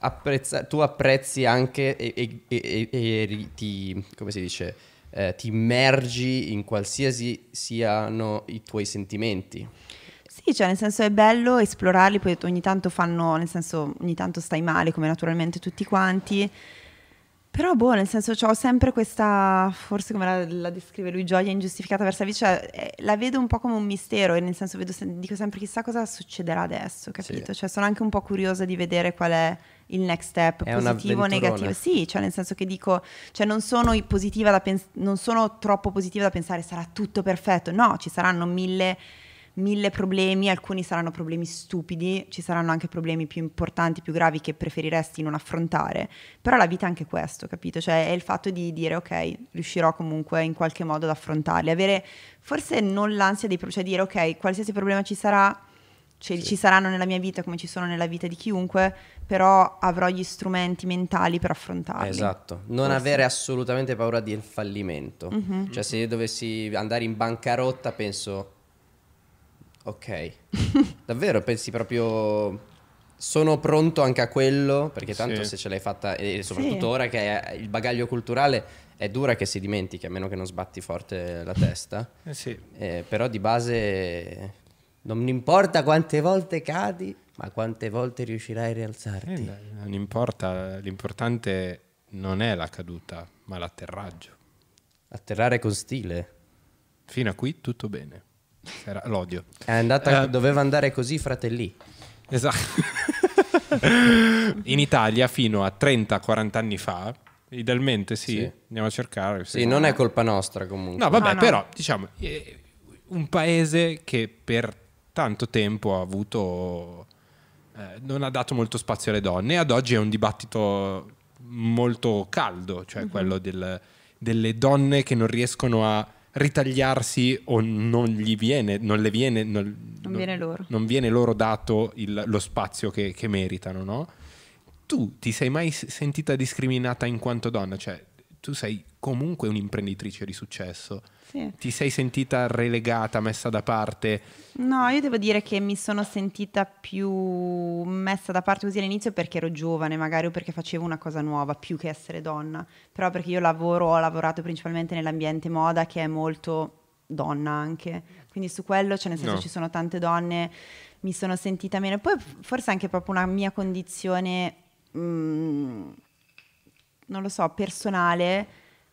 apprezza, tu apprezzi anche e, e, e, e ti... come si dice? eh, ti immergi in qualsiasi siano i tuoi sentimenti. Sì, cioè nel senso è bello esplorarli, poi ogni tanto fanno, nel senso ogni tanto stai male come naturalmente tutti quanti, però boh, nel senso ho sempre questa, forse come la, la, descrive lui, gioia ingiustificata verso la vita, cioè, eh, la vedo un po' come un mistero nel senso vedo, dico sempre chissà cosa succederà adesso, capito? Sì. Cioè sono anche un po' curiosa di vedere qual è il next step, è positivo o negativo. Sì, cioè nel senso che dico, cioè non sono, pens- non sono troppo positiva da pensare sarà tutto perfetto, no, ci saranno mille mille problemi, alcuni saranno problemi stupidi, ci saranno anche problemi più importanti, più gravi che preferiresti non affrontare, però la vita è anche questo, capito? Cioè è il fatto di dire ok, riuscirò comunque in qualche modo ad affrontarli, avere forse non l'ansia di problemi, cioè dire ok, qualsiasi problema ci sarà, cioè, sì. ci saranno nella mia vita come ci sono nella vita di chiunque, però avrò gli strumenti mentali per affrontarli. Esatto, non Forse. avere assolutamente paura del fallimento. Mm-hmm. Cioè se dovessi andare in bancarotta penso, ok, (laughs) davvero pensi proprio... Sono pronto anche a quello, perché tanto sì. se ce l'hai fatta, e soprattutto sì. ora che hai il bagaglio culturale, è dura che si dimentichi, a meno che non sbatti forte la testa. Eh sì. eh, però di base non mi importa quante volte cadi, ma quante volte riuscirai a rialzarti? Eh, non importa, l'importante non è la caduta, ma l'atterraggio. Atterrare con stile. Fino a qui tutto bene. Era l'odio. Andata, eh, doveva andare così, fratelli. Esatto. (laughs) In Italia fino a 30-40 anni fa, idealmente sì, sì, andiamo a cercare. Sì, non è colpa nostra comunque. No, vabbè, ah, no. però diciamo, eh, un paese che per tanto tempo ha avuto eh, non ha dato molto spazio alle donne. e Ad oggi è un dibattito molto caldo, cioè mm-hmm. quello del, delle donne che non riescono a ritagliarsi o non gli viene, non le viene, non, non, non, viene, loro. non viene, loro. dato il, lo spazio che, che meritano, no? Tu ti sei mai sentita discriminata in quanto donna? Cioè, tu sei comunque un'imprenditrice di successo. Sì. Ti sei sentita relegata, messa da parte? No, io devo dire che mi sono sentita più messa da parte così all'inizio perché ero giovane, magari o perché facevo una cosa nuova, più che essere donna, però perché io lavoro, ho lavorato principalmente nell'ambiente moda che è molto donna anche, quindi su quello, cioè nel senso no. ci sono tante donne, mi sono sentita meno, poi forse anche proprio una mia condizione... Mh, mm, non lo so, personale,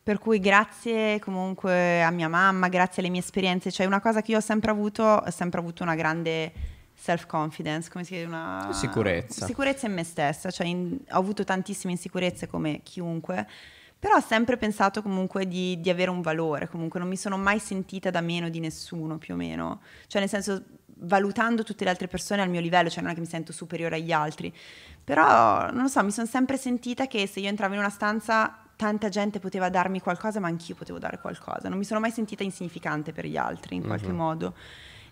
per cui grazie comunque a mia mamma, grazie alle mie esperienze, cioè una cosa che io ho sempre avuto, ho sempre avuto una grande self-confidence, come si chiama? una... Sicurezza. Sicurezza in me stessa, cioè in, ho avuto tantissime insicurezze come chiunque, però ho sempre pensato comunque di, di avere un valore, comunque non mi sono mai sentita da meno di nessuno più o meno, cioè nel senso valutando tutte le altre persone al mio livello, cioè non è che mi sento superiore agli altri, però non lo so, mi sono sempre sentita che se io entravo in una stanza tanta gente poteva darmi qualcosa, ma anch'io potevo dare qualcosa, non mi sono mai sentita insignificante per gli altri in qualche uh-huh. modo.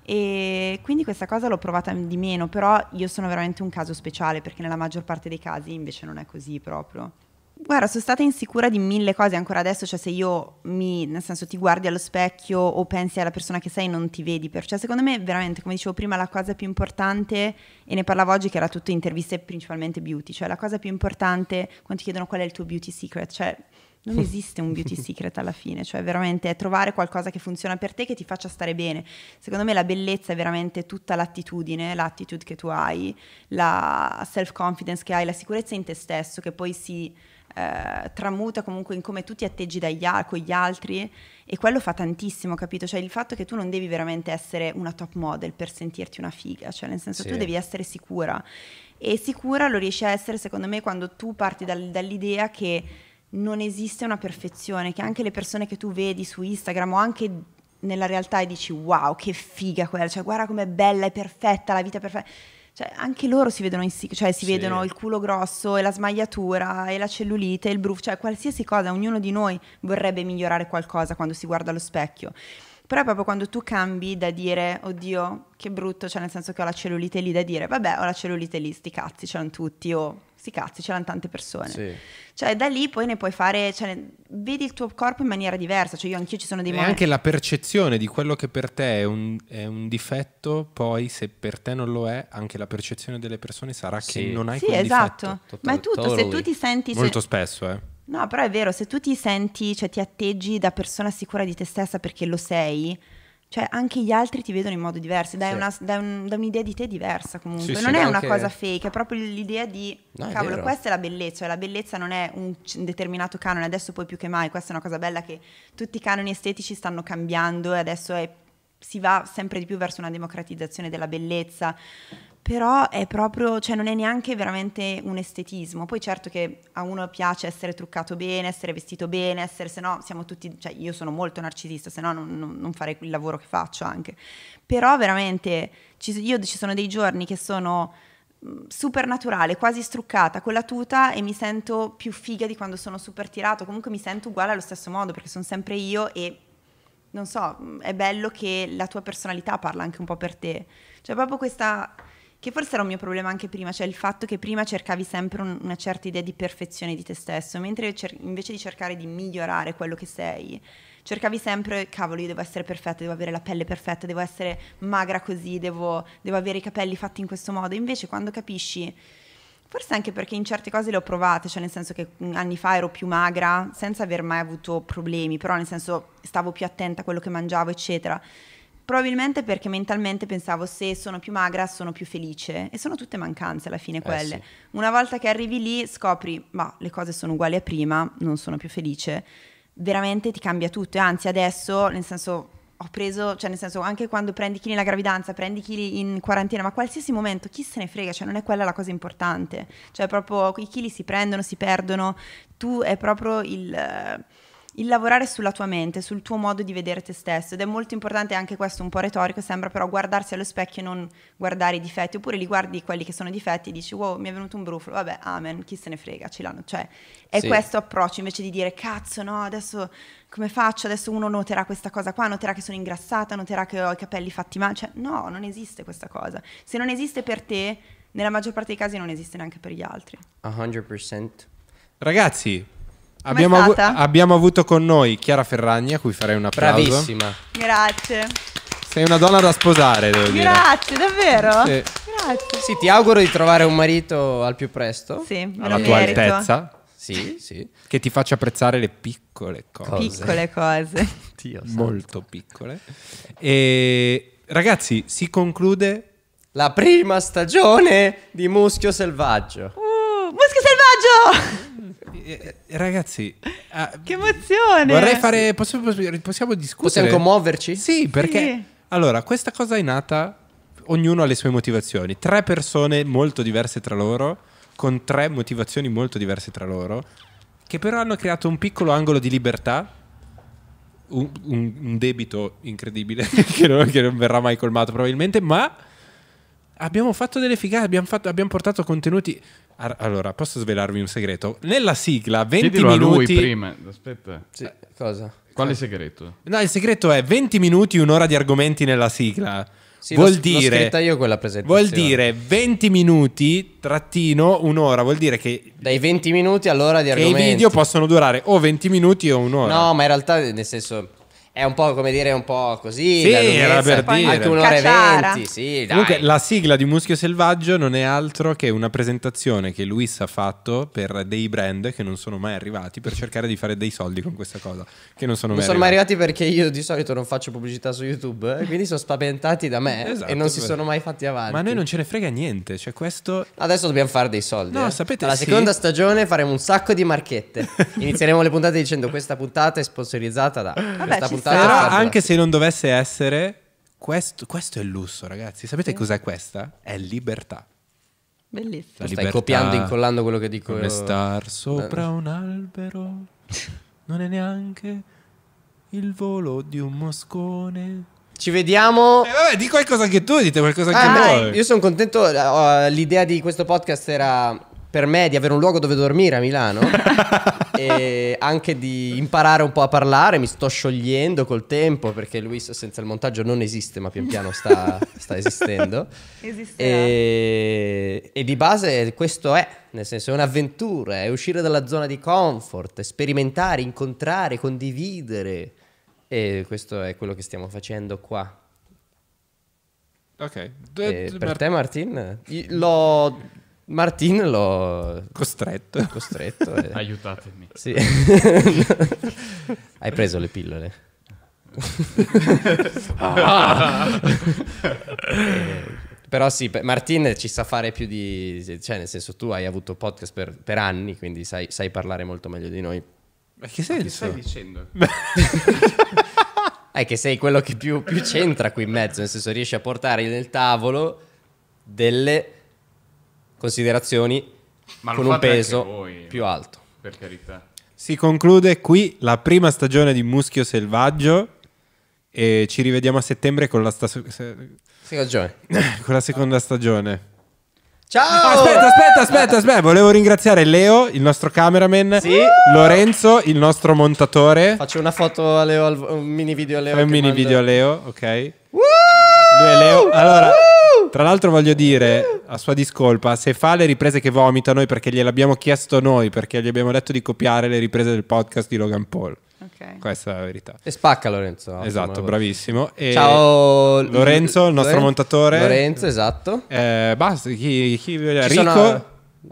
E quindi questa cosa l'ho provata di meno, però io sono veramente un caso speciale perché nella maggior parte dei casi invece non è così proprio. Guarda, sono stata insicura di mille cose ancora adesso, cioè se io mi, nel senso, ti guardi allo specchio o pensi alla persona che sei non ti vedi, per, cioè, secondo me veramente, come dicevo prima, la cosa più importante, e ne parlavo oggi che era tutto interviste principalmente beauty, cioè la cosa più importante quando ti chiedono qual è il tuo beauty secret, cioè non esiste un beauty (laughs) secret alla fine, cioè veramente è trovare qualcosa che funziona per te, che ti faccia stare bene. Secondo me la bellezza è veramente tutta l'attitudine, l'attitude che tu hai, la self confidence che hai, la sicurezza in te stesso, che poi si eh, tramuta comunque in come tu ti atteggi dagli, con gli altri e quello fa tantissimo, capito? Cioè il fatto che tu non devi veramente essere una top model per sentirti una figa, cioè nel senso sì. tu devi essere sicura e sicura lo riesci a essere secondo me quando tu parti dal, dall'idea che non esiste una perfezione, che anche le persone che tu vedi su Instagram o anche nella realtà e dici wow che figa quella, cioè guarda com'è bella, è perfetta, la vita è perfetta cioè, anche loro si vedono, in, cioè, si sì. vedono il culo grosso e la smagliatura e la cellulite il bruf, cioè qualsiasi cosa, ognuno di noi vorrebbe migliorare qualcosa quando si guarda allo specchio. Però è proprio quando tu cambi da dire, oddio, che brutto, cioè nel senso che ho la cellulite lì, da dire, vabbè, ho la cellulite lì, sti cazzi, ce tutti, o sti cazzi, c'erano tante persone. Sì. Cioè, da lì poi ne puoi fare, cioè, vedi il tuo corpo in maniera diversa. Cioè, io anch'io ci sono dei e momenti. E anche la percezione di quello che per te è un, è un, difetto, poi se per te non lo è, anche la percezione delle persone sarà sì. che non hai sì, quel esatto. difetto. Sì, esatto. Ma è tutto, se tu ti senti... Molto se... spesso, eh. No, però è vero, se tu ti senti, cioè ti atteggi da persona sicura di te stessa perché lo sei, cioè anche gli altri ti vedono in modo diverso, dai, sì. una, dai, un, dai un'idea di te diversa comunque, sì, non sì, è una cosa fake, è proprio l'idea di, no, cavolo, è questa è la bellezza, cioè la bellezza non è un determinato canone, adesso poi più che mai, questa è una cosa bella che tutti i canoni estetici stanno cambiando e adesso è si va sempre di più verso una democratizzazione della bellezza, però è proprio, cioè non è neanche veramente un estetismo. Poi certo che a uno piace essere truccato bene, essere vestito bene, essere, se no siamo tutti, cioè io sono molto narcisista, se no non, non farei il lavoro che faccio anche. Però veramente, ci, io ci sono dei giorni che sono mm, super naturale, quasi struccata con la tuta e mi sento più figa di quando sono super tirato, comunque mi sento uguale allo stesso modo perché sono sempre io e non so, è bello che la tua personalità parla anche un po' per te. Cioè proprio questa, che forse era un mio problema anche prima, cioè il fatto che prima cercavi sempre un, una certa idea di perfezione di te stesso, mentre cer- invece di cercare di migliorare quello che sei, cercavi sempre, cavolo, io devo essere perfetta, devo avere la pelle perfetta, devo essere magra così, devo, devo avere i capelli fatti in questo modo. Invece quando capisci Forse anche perché in certe cose le ho provate, cioè nel senso che mm, anni fa ero più magra, senza aver mai avuto problemi, però nel senso stavo più attenta a quello che mangiavo, eccetera. Probabilmente perché mentalmente pensavo se sono più magra sono più felice e sono tutte mancanze alla fine eh, quelle. Eh sì. Una volta che arrivi lì scopri, ma le cose sono uguali a prima, non sono più felice, veramente ti cambia tutto e anzi adesso, nel senso ho preso, cioè nel senso anche quando prendi chili nella gravidanza, prendi chili in quarantena, ma qualsiasi momento, chi se ne frega, cioè non è quella la cosa importante, cioè proprio i chili si prendono, si perdono, tu è proprio il il lavorare sulla tua mente, sul tuo modo di vedere te stesso ed è molto importante anche questo un po' retorico, sembra però guardarsi allo specchio e non guardare i difetti, oppure li guardi quelli che sono difetti e dici wow mi è venuto un brufolo, vabbè amen, chi se ne frega, ce l'hanno, cioè è sì. questo approccio invece di dire cazzo no adesso come faccio, adesso uno noterà questa cosa qua, noterà che sono ingrassata, noterà che ho i capelli fatti male, cioè no, non esiste questa cosa, se non esiste per te nella maggior parte dei casi non esiste neanche per gli altri. 100%. Ragazzi, Abbiamo, avu- abbiamo, avuto con noi Chiara Ferragni, a cui farei un applauso. Bravissima. Grazie. Sei una donna da sposare, devo dire. Grazie, davvero? Sì. Grazie. Sì, ti auguro di trovare un marito al più presto. Sì, alla tua merito. altezza. Sì, sì. Che ti faccia apprezzare le piccole cose. Piccole cose. (laughs) Dio Molto santo. piccole. E ragazzi, si conclude la prima stagione di Muschio Selvaggio. Uh, Muschio Selvaggio! Eh, ragazzi, ah, che emozione! Vorrei fare. Possiamo, possiamo discutere? Possiamo commuoverci? Sì, perché sì. allora questa cosa è nata. Ognuno ha le sue motivazioni. Tre persone molto diverse tra loro, con tre motivazioni molto diverse tra loro, che però hanno creato un piccolo angolo di libertà un, un, debito incredibile (laughs) che, non, che non verrà mai colmato probabilmente, ma Abbiamo fatto delle figate, abbiamo, fatto, abbiamo portato contenuti. allora, posso svelarvi un segreto? Nella sigla, 20 Chiedilo minuti. A lui prima, aspetta. Sì, cosa? Quale segreto? No, il segreto è 20 minuti, un'ora di argomenti nella sigla. Sì, vuol, lo, dire, vuol dire 20 minuti trattino un'ora vuol dire che dai 20 minuti all'ora di argomenti i video possono durare o 20 minuti o un'ora no ma in realtà nel senso è un po' come dire, un po' così. Sì, era per dire. Anche un'ora e venti, sì, dai. Comunque, la sigla di Muschio Selvaggio non è altro che una presentazione che Luis ha fatto per dei brand che non sono mai arrivati per cercare di fare dei soldi con questa cosa. Che non sono non mai sono arrivati. mai arrivati perché io di solito non faccio pubblicità su YouTube, eh, quindi sono spaventati da me eh, esatto, e non si sono mai fatti avanti. Ma a noi non ce ne frega niente, cioè questo... Adesso dobbiamo fare dei soldi. No, eh. sapete... la sì. seconda stagione faremo un sacco di marchette. (laughs) Inizieremo le puntate dicendo questa puntata è sponsorizzata da... Vabbè, questa puntata vantaggio. Però anche se non dovesse essere, questo, questo è il lusso, ragazzi. Sapete sì. cos'è questa? È libertà. Bellissimo. Lo stai libertà, copiando, incollando quello che dico come io. star sopra eh. un albero (laughs) non è neanche il volo di un moscone. Ci vediamo. Eh, vabbè, di qualcosa anche tu, dite qualcosa ah, che Io sono contento. Eh, l'idea di questo podcast era per me di avere un luogo dove dormire a Milano. (laughs) e anche di imparare un po' a parlare, mi sto sciogliendo col tempo perché Luis senza il montaggio non esiste, ma pian piano sta, sta esistendo. E, e, di base questo è, nel senso è un'avventura, è uscire dalla zona di comfort, sperimentare, incontrare, condividere e questo è quello che stiamo facendo qua. Ok. D- e per te Martin? L'ho Martin l'ho costretto. costretto e... Eh. (laughs) Aiutatemi. Sì. (laughs) Hai preso le pillole. ah. (laughs) eh, però sì, Martin ci sa fare più di... Cioè, nel senso, tu hai avuto podcast per, per anni, quindi sai, sai, parlare molto meglio di noi. Ma che senso? Che stai dicendo? è che sei quello che più, più c'entra qui in mezzo, nel senso riesci a portare nel tavolo delle considerazioni con un peso voi, più alto. Per carità. Si conclude qui la prima stagione di Muschio Selvaggio e ci rivediamo a settembre con la, stagione. (coughs) con la seconda stagione. Ciao! Aspetta, aspetta, aspetta, aspetta. Volevo ringraziare Leo, il nostro cameraman. Sì. Lorenzo, il nostro montatore. Faccio una foto a Leo, un mini video a Leo. Fai un mini mando... video a Leo, ok. Leo. Allora, tra l'altro voglio dire, a sua discolpa, se fa le riprese che vomita noi perché gliel'abbiamo chiesto noi, perché gli abbiamo detto di copiare le riprese del podcast di Logan Paul. Okay. Questa è la verità. E spacca Lorenzo. Esatto, bravissimo. E Ciao Lorenzo, il nostro Lorenzo, montatore. Lorenzo, esatto. Eh, basta, chi, chi Ricco? Sono...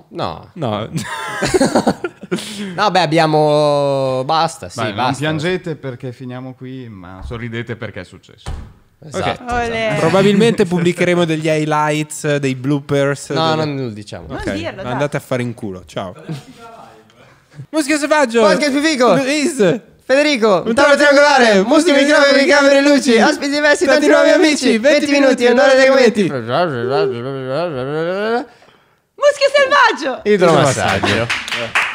No. No. (laughs) no, beh, abbiamo. Basta. Sì, beh, basta. Non piangete perché finiamo qui, ma sorridete perché è successo. Esatto. Okay. Esatto. Probabilmente pubblicheremo degli highlights, dei bloopers. No, delle... non lo diciamo. Okay. Non dirlo, Andate a fare in culo. Ciao. Muschio selvaggio. Qualche fifico. Is. Federico, un tavolo triangolare, muschi, microfono, ricamere, luci, ospiti diversi, tanti nuovi amici, 20 minuti, un'ora dei commenti. Muschio selvaggio. Idromassaggio.